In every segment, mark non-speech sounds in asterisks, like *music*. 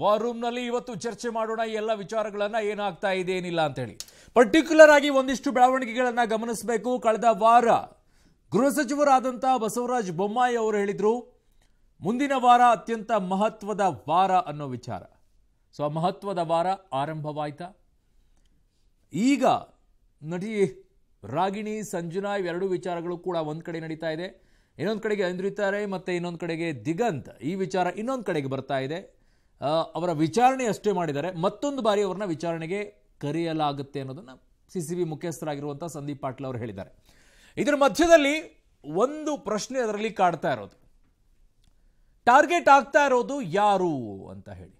War ರೂಮ್ನಲ್ಲಿ ಇವತ್ತು ಚರ್ಚೆ ಮಾಡೋಣ ಎಲ್ಲ ವಿಚಾರಗಳನ್ನು ಏನಾಗ್ತಾ ಇದೆ ಏನಿಲ್ಲ ಅಂತೇಳಿ ಪರ್ಟಿಕ್ಯುಲರ್ ಆಗಿ ಒಂದಿಷ್ಟು ಬೆಳವಣಿಗೆಗಳನ್ನು ಗಮನಿಸಬೇಕು ಕಳೆದ ವಾರ ಗೃಹ ಸಚಿವರಾದಂಥ ಬಸವರಾಜ ಬೊಮ್ಮಾಯಿ ಅವರು ಹೇಳಿದರು ಮುಂದಿನ ವಾರ ಅತ್ಯಂತ ಮಹತ್ವದ ವಾರ ಅನ್ನೋ ವಿಚಾರ ಸೊ ಆ ಮಹತ್ವದ ವಾರ ಆರಂಭವಾಯ್ತಾ ಈಗ ನಟಿ ರಾಗಿಣಿ ಸಂಜುನಾ ಇವೆರಡೂ ವಿಚಾರಗಳು ಕೂಡ ಒಂದು ಕಡೆ ನಡೀತಾ ಇದೆ ಇನ್ನೊಂದು ಕಡೆಗೆ ಅಂದ್ರಿತಾರೆ ಮತ್ತು ಇನ್ನೊಂದು ಕಡೆಗೆ ದಿಗಂತ್ ಈ ವಿಚಾರ ಇನ್ನೊಂದು ಕಡೆಗೆ ಬರ್ತಾ ಇದೆ ಅವರ ವಿಚಾರಣೆ ಅಷ್ಟೇ ಮಾಡಿದ್ದಾರೆ ಮತ್ತೊಂದು ಬಾರಿ ಅವರನ್ನ ವಿಚಾರಣೆಗೆ ಕರೆಯಲಾಗುತ್ತೆ ಅನ್ನೋದನ್ನು ಸಿ ಸಿ ಬಿ ಮುಖ್ಯಸ್ಥರಾಗಿರುವಂಥ ಸಂದೀಪ್ ಪಾಟೀಲ್ ಅವರು ಹೇಳಿದ್ದಾರೆ ಇದರ ಮಧ್ಯದಲ್ಲಿ ಒಂದು ಪ್ರಶ್ನೆ ಅದರಲ್ಲಿ ಕಾಡ್ತಾ ಇರೋದು ಟಾರ್ಗೆಟ್ ಆಗ್ತಾ ಇರೋದು ಯಾರು ಅಂತ ಹೇಳಿ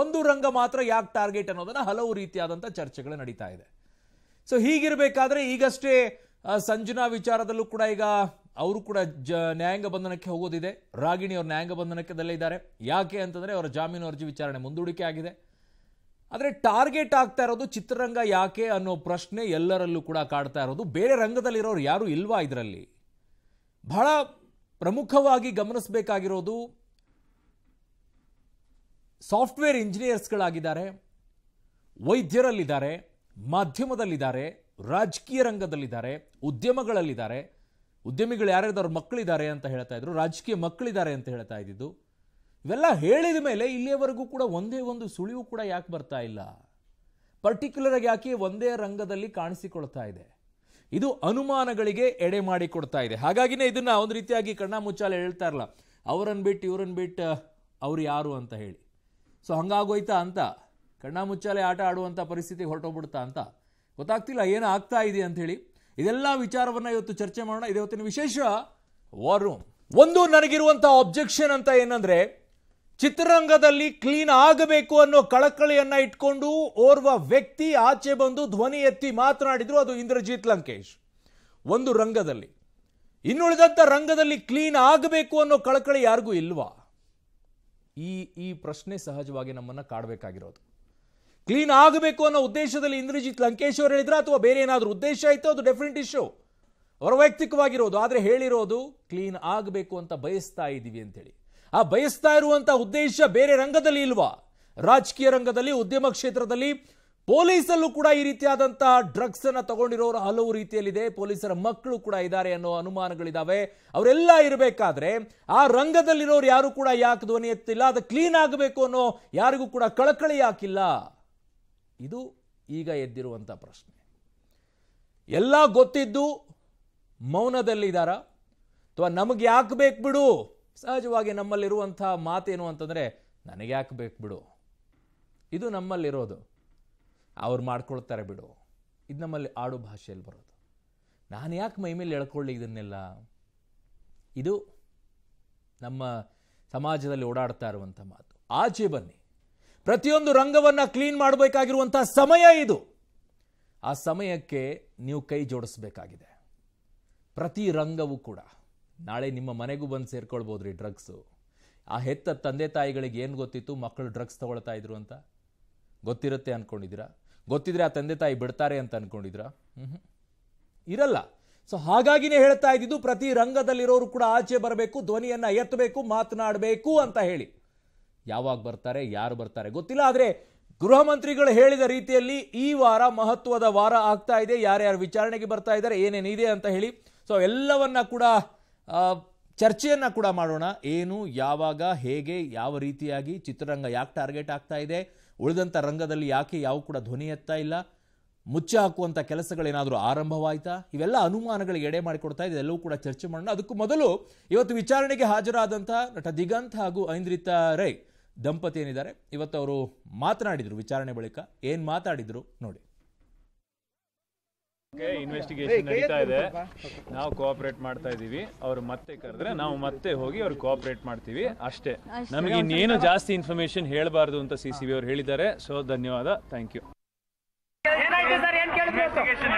ಒಂದು ರಂಗ ಮಾತ್ರ ಯಾಕೆ ಟಾರ್ಗೆಟ್ ಅನ್ನೋದನ್ನು ಹಲವು ರೀತಿಯಾದಂಥ ಚರ್ಚೆಗಳು ನಡೀತಾ ಇದೆ ಸೊ ಹೀಗಿರಬೇಕಾದ್ರೆ ಈಗಷ್ಟೇ ಸಂಜನಾ ವಿಚಾರದಲ್ಲೂ ಕೂಡ ಈಗ ಅವರು ಕೂಡ ಜ ನ್ಯಾಯಾಂಗ ಬಂಧನಕ್ಕೆ ಹೋಗೋದಿದೆ ರಾಗಿಣಿ ಅವರು ನ್ಯಾಯಾಂಗ ಬಂಧನಕ್ಕೆ ಇದ್ದಾರೆ ಯಾಕೆ ಅಂತಂದರೆ ಅವರ ಜಾಮೀನು ಅರ್ಜಿ ವಿಚಾರಣೆ ಮುಂದೂಡಿಕೆ ಆಗಿದೆ ಆದರೆ ಟಾರ್ಗೆಟ್ ಆಗ್ತಾ ಇರೋದು ಚಿತ್ರರಂಗ ಯಾಕೆ ಅನ್ನೋ ಪ್ರಶ್ನೆ ಎಲ್ಲರಲ್ಲೂ ಕೂಡ ಕಾಡ್ತಾ ಇರೋದು ಬೇರೆ ರಂಗದಲ್ಲಿರೋರು ಯಾರೂ ಇಲ್ವಾ ಇದರಲ್ಲಿ ಬಹಳ ಪ್ರಮುಖವಾಗಿ ಗಮನಿಸಬೇಕಾಗಿರೋದು ಸಾಫ್ಟ್ವೇರ್ ಇಂಜಿನಿಯರ್ಸ್ಗಳಾಗಿದ್ದಾರೆ ವೈದ್ಯರಲ್ಲಿದ್ದಾರೆ ಮಾಧ್ಯಮದಲ್ಲಿದ್ದಾರೆ ರಾಜಕೀಯ ರಂಗದಲ್ಲಿದ್ದಾರೆ ಉದ್ಯಮಗಳಲ್ಲಿದ್ದಾರೆ ಉದ್ಯಮಿಗಳು ಯಾರ್ಯಾರು ಅವ್ರ ಮಕ್ಕಳಿದ್ದಾರೆ ಅಂತ ಹೇಳ್ತಾ ಇದ್ರು ರಾಜಕೀಯ ಮಕ್ಕಳಿದ್ದಾರೆ ಅಂತ ಹೇಳ್ತಾ ಇದ್ದಿದ್ದು ಇವೆಲ್ಲ ಹೇಳಿದ ಮೇಲೆ ಇಲ್ಲಿಯವರೆಗೂ ಕೂಡ ಒಂದೇ ಒಂದು ಸುಳಿವು ಕೂಡ ಯಾಕೆ ಬರ್ತಾ ಇಲ್ಲ ಪರ್ಟಿಕ್ಯುಲರ್ ಆಗಿ ಯಾಕೆ ಒಂದೇ ರಂಗದಲ್ಲಿ ಕಾಣಿಸಿಕೊಳ್ತಾ ಇದೆ ಇದು ಅನುಮಾನಗಳಿಗೆ ಎಡೆ ಮಾಡಿ ಕೊಡ್ತಾ ಇದೆ ಹಾಗಾಗಿನೇ ಇದನ್ನ ಒಂದು ರೀತಿಯಾಗಿ ಕಣ್ಣಾಮುಚ್ಚಾಲೆ ಮುಚ್ಚಾಲೆ ಹೇಳ್ತಾ ಇರಲ್ಲ ಅವರನ್ನು ಬಿಟ್ಟು ಇವರನ್ನು ಬಿಟ್ಟು ಅವ್ರು ಯಾರು ಅಂತ ಹೇಳಿ ಸೊ ಹಂಗಾಗೋಯ್ತಾ ಅಂತ ಕಣ್ಣಾಮುಚ್ಚಾಲೆ ಆಟ ಆಡುವಂಥ ಪರಿಸ್ಥಿತಿ ಹೊರಟೋಗ್ಬಿಡ್ತಾ ಅಂತ ಗೊತ್ತಾಗ್ತಿಲ್ಲ ಏನು ಆಗ್ತಾ ಇದೆ ಅಂಥೇಳಿ ಇದೆಲ್ಲ ವಿಚಾರವನ್ನು ಇವತ್ತು ಚರ್ಚೆ ಮಾಡೋಣ ಇದೇವತ್ತಿನ ಇವತ್ತಿನ ವಿಶೇಷ ವಾರ್ ರೂಮ್ ಒಂದು ನನಗಿರುವಂಥ ಅಬ್ಜೆಕ್ಷನ್ ಅಂತ ಏನಂದರೆ ಚಿತ್ರರಂಗದಲ್ಲಿ ಕ್ಲೀನ್ ಆಗಬೇಕು ಅನ್ನೋ ಕಳಕಳಿಯನ್ನು ಇಟ್ಕೊಂಡು ಓರ್ವ ವ್ಯಕ್ತಿ ಆಚೆ ಬಂದು ಧ್ವನಿ ಎತ್ತಿ ಮಾತನಾಡಿದ್ರು ಅದು ಇಂದ್ರಜಿತ್ ಲಂಕೇಶ್ ಒಂದು ರಂಗದಲ್ಲಿ ಇನ್ನುಳಿದಂಥ ರಂಗದಲ್ಲಿ ಕ್ಲೀನ್ ಆಗಬೇಕು ಅನ್ನೋ ಕಳಕಳಿ ಯಾರಿಗೂ ಇಲ್ವಾ ಈ ಈ ಪ್ರಶ್ನೆ ಸಹಜವಾಗಿ ನಮ್ಮನ್ನು ಕಾಡಬೇಕಾಗಿರೋದು ಕ್ಲೀನ್ ಆಗಬೇಕು ಅನ್ನೋ ಉದ್ದೇಶದಲ್ಲಿ ಇಂದ್ರಜಿತ್ ಲಂಕೇಶ್ ಅವರು ಹೇಳಿದ್ರ ಅಥವಾ ಬೇರೆ ಏನಾದರೂ ಉದ್ದೇಶ ಆಯಿತು ಅದು ಡೆಫಿನೆಟ್ ಇಶ್ಯೂ ಅವರ ವೈಯಕ್ತಿಕವಾಗಿರೋದು ಆದರೆ ಹೇಳಿರೋದು ಕ್ಲೀನ್ ಆಗಬೇಕು ಅಂತ ಬಯಸ್ತಾ ಇದ್ದೀವಿ ಅಂತೇಳಿ ಆ ಬಯಸ್ತಾ ಇರುವಂಥ ಉದ್ದೇಶ ಬೇರೆ ರಂಗದಲ್ಲಿ ಇಲ್ವಾ ರಾಜಕೀಯ ರಂಗದಲ್ಲಿ ಉದ್ಯಮ ಕ್ಷೇತ್ರದಲ್ಲಿ ಪೊಲೀಸಲ್ಲೂ ಕೂಡ ಈ ರೀತಿಯಾದಂಥ ಡ್ರಗ್ಸನ್ನು ತಗೊಂಡಿರೋರು ಹಲವು ರೀತಿಯಲ್ಲಿದೆ ಪೊಲೀಸರ ಮಕ್ಕಳು ಕೂಡ ಇದ್ದಾರೆ ಅನ್ನೋ ಅನುಮಾನಗಳಿದ್ದಾವೆ ಅವರೆಲ್ಲ ಇರಬೇಕಾದ್ರೆ ಆ ರಂಗದಲ್ಲಿರೋರು ಯಾರು ಕೂಡ ಯಾಕೆ ಧ್ವನಿ ಎತ್ತಿಲ್ಲ ಅದು ಕ್ಲೀನ್ ಆಗಬೇಕು ಅನ್ನೋ ಯಾರಿಗೂ ಕೂಡ ಕಳಕಳಿ ಯಾಕಿಲ್ಲ ಇದು ಈಗ ಎದ್ದಿರುವಂಥ ಪ್ರಶ್ನೆ ಎಲ್ಲ ಗೊತ್ತಿದ್ದು ಮೌನದಲ್ಲಿದ್ದಾರ ಅಥವಾ ನಮಗೆ ಯಾಕೆ ಬೇಕು ಬಿಡು ಸಹಜವಾಗಿ ನಮ್ಮಲ್ಲಿರುವಂಥ ಮಾತೇನು ಅಂತಂದರೆ ನನಗೆ ಯಾಕೆ ಬೇಕು ಬಿಡು ಇದು ನಮ್ಮಲ್ಲಿರೋದು ಅವ್ರು ಮಾಡ್ಕೊಳ್ತಾರೆ ಬಿಡು ಇದು ನಮ್ಮಲ್ಲಿ ಆಡು ಭಾಷೆಯಲ್ಲಿ ಬರೋದು ನಾನು ಯಾಕೆ ಮೈ ಮೇಲೆ ಎಳ್ಕೊಳ್ಳಿ ಇದನ್ನೆಲ್ಲ ಇದು ನಮ್ಮ ಸಮಾಜದಲ್ಲಿ ಓಡಾಡ್ತಾ ಇರುವಂಥ ಮಾತು ಆಚೆ ಬನ್ನಿ ಪ್ರತಿಯೊಂದು ರಂಗವನ್ನು ಕ್ಲೀನ್ ಮಾಡಬೇಕಾಗಿರುವಂಥ ಸಮಯ ಇದು ಆ ಸಮಯಕ್ಕೆ ನೀವು ಕೈ ಜೋಡಿಸ್ಬೇಕಾಗಿದೆ ಪ್ರತಿ ರಂಗವೂ ಕೂಡ ನಾಳೆ ನಿಮ್ಮ ಮನೆಗೂ ಬಂದು ಸೇರ್ಕೊಳ್ಬೋದು ರೀ ಡ್ರಗ್ಸು ಆ ಹೆತ್ತ ತಂದೆ ತಾಯಿಗಳಿಗೆ ಏನು ಗೊತ್ತಿತ್ತು ಮಕ್ಕಳು ಡ್ರಗ್ಸ್ ತೊಗೊಳ್ತಾ ಇದ್ರು ಅಂತ ಗೊತ್ತಿರುತ್ತೆ ಅಂದ್ಕೊಂಡಿದ್ದೀರಾ ಗೊತ್ತಿದ್ರೆ ಆ ತಂದೆ ತಾಯಿ ಬಿಡ್ತಾರೆ ಅಂತ ಅಂದ್ಕೊಂಡಿದ್ದೀರಾ ಹ್ಞೂ ಇರಲ್ಲ ಸೊ ಹಾಗಾಗಿನೇ ಹೇಳ್ತಾ ಇದ್ದಿದ್ದು ಪ್ರತಿ ರಂಗದಲ್ಲಿರೋರು ಕೂಡ ಆಚೆ ಬರಬೇಕು ಧ್ವನಿಯನ್ನು ಎತ್ತಬೇಕು ಮಾತನಾಡಬೇಕು ಅಂತ ಹೇಳಿ ಯಾವಾಗ ಬರ್ತಾರೆ ಯಾರು ಬರ್ತಾರೆ ಗೊತ್ತಿಲ್ಲ ಆದರೆ ಗೃಹ ಮಂತ್ರಿಗಳು ಹೇಳಿದ ರೀತಿಯಲ್ಲಿ ಈ ವಾರ ಮಹತ್ವದ ವಾರ ಆಗ್ತಾ ಇದೆ ಯಾರ್ಯಾರು ವಿಚಾರಣೆಗೆ ಬರ್ತಾ ಇದ್ದಾರೆ ಏನೇನಿದೆ ಅಂತ ಹೇಳಿ ಸೊ ಎಲ್ಲವನ್ನ ಕೂಡ ಚರ್ಚೆಯನ್ನು ಕೂಡ ಮಾಡೋಣ ಏನು ಯಾವಾಗ ಹೇಗೆ ಯಾವ ರೀತಿಯಾಗಿ ಚಿತ್ರರಂಗ ಯಾಕೆ ಟಾರ್ಗೆಟ್ ಆಗ್ತಾ ಇದೆ ಉಳಿದಂಥ ರಂಗದಲ್ಲಿ ಯಾಕೆ ಯಾವ ಕೂಡ ಧ್ವನಿ ಎತ್ತಾ ಇಲ್ಲ ಮುಚ್ಚಿ ಹಾಕುವಂಥ ಕೆಲಸಗಳೇನಾದರೂ ಆರಂಭವಾಯ್ತಾ ಇವೆಲ್ಲ ಅನುಮಾನಗಳಿಗೆ ಎಡೆ ಮಾಡಿಕೊಡ್ತಾ ಇದೆ ಎಲ್ಲವೂ ಕೂಡ ಚರ್ಚೆ ಮಾಡೋಣ ಅದಕ್ಕೂ ಮೊದಲು ಇವತ್ತು ವಿಚಾರಣೆಗೆ ಹಾಜರಾದಂಥ ನಟ ದಿಗಂತ್ ಹಾಗೂ ಐಂದ್ರಿತಾ ರೈ ದಂಪತಿ ಏನಿದ್ದಾರೆ ಇವತ್ತು ಅವರು ಮಾತನಾಡಿದರು ವಿಚಾರಣೆ ಬಳಿಕ ಏನು ಮಾತಾಡಿದರು ನೋಡಿ ಇನ್ವೆಸ್ಟಿಗೇಷನ್ ನಡೀತಾ ಇದೆ ನಾವು ಕೋಆಪರೇಟ್ ಮಾಡ್ತಾ ಇದೀವಿ ಅವ್ರು ಮತ್ತೆ ಕರೆದ್ರೆ ನಾವು ಮತ್ತೆ ಹೋಗಿ ಅವ್ರು ಕೋಆಪರೇಟ್ ಮಾಡ್ತೀವಿ ಅಷ್ಟೇ ನಮಗೆ ಇನ್ನೇನು ಜಾಸ್ತಿ ಇನ್ಫಾರ್ಮೇಶನ್ ಹೇಳಬಾರದು ಅಂತ ಸಿ ಸಿ ಬಿ ಅವರು ಹೇಳಿದ್ದಾರೆ ಸೊ ಧನ್ಯವಾದ thank you investigation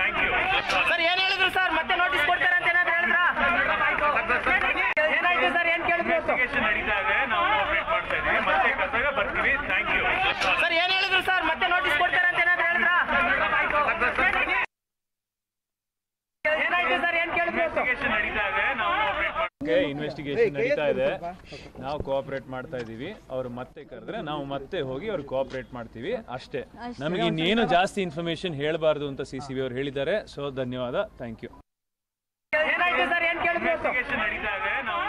thank you investigation ನಡೀತಾ ಇದೆ ನಾವು ಅಪ್ಡೇಟ್ ಮಾಡ್ತಾ ಇದೀವಿ ಮತ್ತೆ ಕರ್ದಾಗ ಬರ್ತೀವಿ ಥ್ಯಾಂಕ್ ಯು ಸರ್ ಏನ್ ಹೇಳಿದ್ರು ಸರ್ ಮತ್ತೆ ನೋಟಿಸ್ ಕೊಡ್ತಾರೆ ಅಂತ ಏನಾದ್ರು ಹೇಳಿದ್ರಾ ಏನಾಯ್ತು ಸರ್ ಏನ್ ಕೇಳಿದ್ರು ಇನ್ವೆಸ್ಟಿಗೇಷನ್ ನಡೀತಾ ಇದೆ ನಾವು ಕೋಆಪರೇಟ್ ಮಾಡ್ತಾ ಇದೀವಿ ಅವ್ರು ಮತ್ತೆ ಕರೆದ್ರೆ ನಾವು ಮತ್ತೆ ಹೋಗಿ ಅವ್ರು ಕೋಆಪರೇಟ್ ಮಾಡ್ತೀವಿ ಅಷ್ಟೇ ನಮಗೆ ಇನ್ನೇನು ಜಾಸ್ತಿ ಇನ್ಫಾರ್ಮೇಶನ್ ಹೇಳಬಾರದು ಅಂತ ಸಿ ಸಿ ಬಿ ಅವ್ರು ಹೇಳಿದ್ದಾರೆ ಸೊ ಧನ್ಯವಾದ ಥ್ಯಾಂಕ್ ಯು ಇನ್ವೆಸ್ಟಿಗೇಷನ್ ನಡೀತಾ ಇದೆ ನಾವು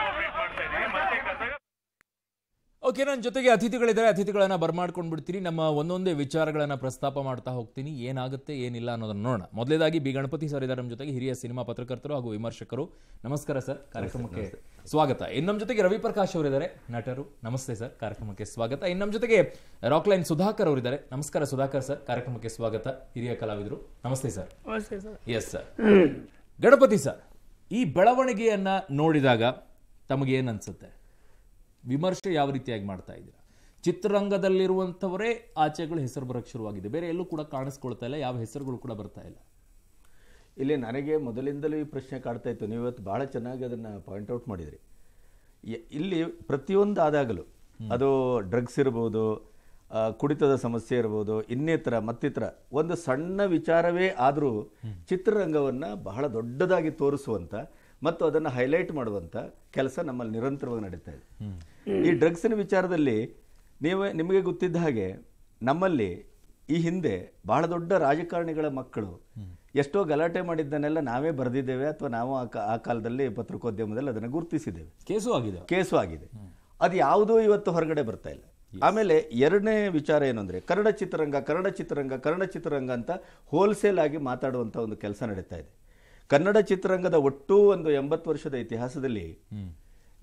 ಓಕೆ ನನ್ನ ಜೊತೆಗೆ ಅತಿಥಿಗಳಿದ್ದಾರೆ ಅತಿಥಿಗಳನ್ನು ಬರ್ಮಾಡ್ಕೊಂಡು ಬಿಡ್ತೀನಿ ನಮ್ಮ ಒಂದೊಂದೇ ವಿಚಾರಗಳನ್ನು ಪ್ರಸ್ತಾಪ ಮಾಡ್ತಾ ಹೋಗ್ತೀನಿ ಏನಾಗುತ್ತೆ ಏನಿಲ್ಲ ಅನ್ನೋದನ್ನು ನೋಡೋಣ ಮೊದಲೇದಾಗಿ ಬಿ ಗಣಪತಿ ಸರ್ ಇದ್ದಾರೆ ನಮ್ಮ ಜೊತೆಗೆ ಹಿರಿಯ ಸಿನಿಮಾ ಪತ್ರಕರ್ತರು ಹಾಗೂ ವಿಮರ್ಶಕರು ನಮಸ್ಕಾರ ಸರ್ ಕಾರ್ಯಕ್ರಮಕ್ಕೆ ಸ್ವಾಗತ ಇನ್ನು ನಮ್ಮ ಜೊತೆಗೆ ರವಿ ಪ್ರಕಾಶ್ ಅವರಿದ್ದಾರೆ ನಟರು ನಮಸ್ತೆ ಸರ್ ಕಾರ್ಯಕ್ರಮಕ್ಕೆ ಸ್ವಾಗತ ಇನ್ನು ನಮ್ಮ ಜೊತೆಗೆ ಲೈನ್ ಸುಧಾಕರ್ ಅವರಿದ್ದಾರೆ ನಮಸ್ಕಾರ ಸುಧಾಕರ್ ಸರ್ ಕಾರ್ಯಕ್ರಮಕ್ಕೆ ಸ್ವಾಗತ ಹಿರಿಯ ಕಲಾವಿದರು ನಮಸ್ತೆ sir yes sir Ganapathi sir ಈ ಬೆಳವಣಿಗೆಯನ್ನ ನೋಡಿದಾಗ ತಮಗೇನು ಅನ್ಸುತ್ತೆ ವಿಮರ್ಶೆ ಯಾವ ರೀತಿಯಾಗಿ ಮಾಡ್ತಾ ಇದ್ದೀರಾ ಚಿತ್ರರಂಗದಲ್ಲಿರುವಂಥವರೇ ಆಚೆಗಳು ಹೆಸರು ಬರಕ್ಕೆ ಶುರುವಾಗಿದೆ ಬೇರೆ ಎಲ್ಲೂ ಕೂಡ ಕಾಣಿಸ್ಕೊಳ್ತಾ ಇಲ್ಲ ಯಾವ ಹೆಸರುಗಳು ಕೂಡ ಬರ್ತಾ ಇಲ್ಲ ಇಲ್ಲಿ ನನಗೆ ಮೊದಲಿಂದಲೂ ಈ ಪ್ರಶ್ನೆ ಕಾಡ್ತಾ ಇತ್ತು ನೀವು ಇವತ್ತು ಭಾಳ ಚೆನ್ನಾಗಿ ಅದನ್ನು ಪಾಯಿಂಟ್ಔಟ್ ಮಾಡಿದ್ರಿ ಇಲ್ಲಿ ಪ್ರತಿಯೊಂದು ಆದಾಗಲೂ ಅದು ಡ್ರಗ್ಸ್ ಇರ್ಬೋದು ಕುಡಿತದ ಸಮಸ್ಯೆ ಇರ್ಬೋದು ಇನ್ನಿತರ ಮತ್ತಿತರ ಒಂದು ಸಣ್ಣ ವಿಚಾರವೇ ಆದರೂ ಚಿತ್ರರಂಗವನ್ನು ಬಹಳ ದೊಡ್ಡದಾಗಿ ತೋರಿಸುವಂಥ ಮತ್ತು ಅದನ್ನು ಹೈಲೈಟ್ ಮಾಡುವಂಥ ಕೆಲಸ ನಮ್ಮಲ್ಲಿ ನಿರಂತರವಾಗಿ ನಡೀತಾ ಇದೆ ಈ ಡ್ರಗ್ಸಿನ ವಿಚಾರದಲ್ಲಿ ನೀವು ನಿಮಗೆ ಗೊತ್ತಿದ್ದ ಹಾಗೆ ನಮ್ಮಲ್ಲಿ ಈ ಹಿಂದೆ ಬಹಳ ದೊಡ್ಡ ರಾಜಕಾರಣಿಗಳ ಮಕ್ಕಳು ಎಷ್ಟೋ ಗಲಾಟೆ ಮಾಡಿದ್ದನ್ನೆಲ್ಲ ನಾವೇ ಬರೆದಿದ್ದೇವೆ ಅಥವಾ ನಾವು ಆ ಕಾಲದಲ್ಲಿ ಪತ್ರಿಕೋದ್ಯಮದಲ್ಲಿ ಅದನ್ನು ಗುರುತಿಸಿದ್ದೇವೆ ಕೇಸು ಆಗಿದೆ ಕೇಸು ಆಗಿದೆ ಅದು ಯಾವುದೂ ಇವತ್ತು ಹೊರಗಡೆ ಬರ್ತಾ ಇಲ್ಲ ಆಮೇಲೆ ಎರಡನೇ ವಿಚಾರ ಏನು ಅಂದರೆ ಕನ್ನಡ ಚಿತ್ರರಂಗ ಕನ್ನಡ ಚಿತ್ರರಂಗ ಕನ್ನಡ ಚಿತ್ರರಂಗ ಅಂತ ಹೋಲ್ಸೇಲ್ ಆಗಿ ಮಾತಾಡುವಂಥ ಒಂದು ಕೆಲಸ ನಡೀತಾ ಇದೆ ಕನ್ನಡ ಚಿತ್ರರಂಗದ ಒಟ್ಟು ಒಂದು ಎಂಬತ್ತು ವರ್ಷದ ಇತಿಹಾಸದಲ್ಲಿ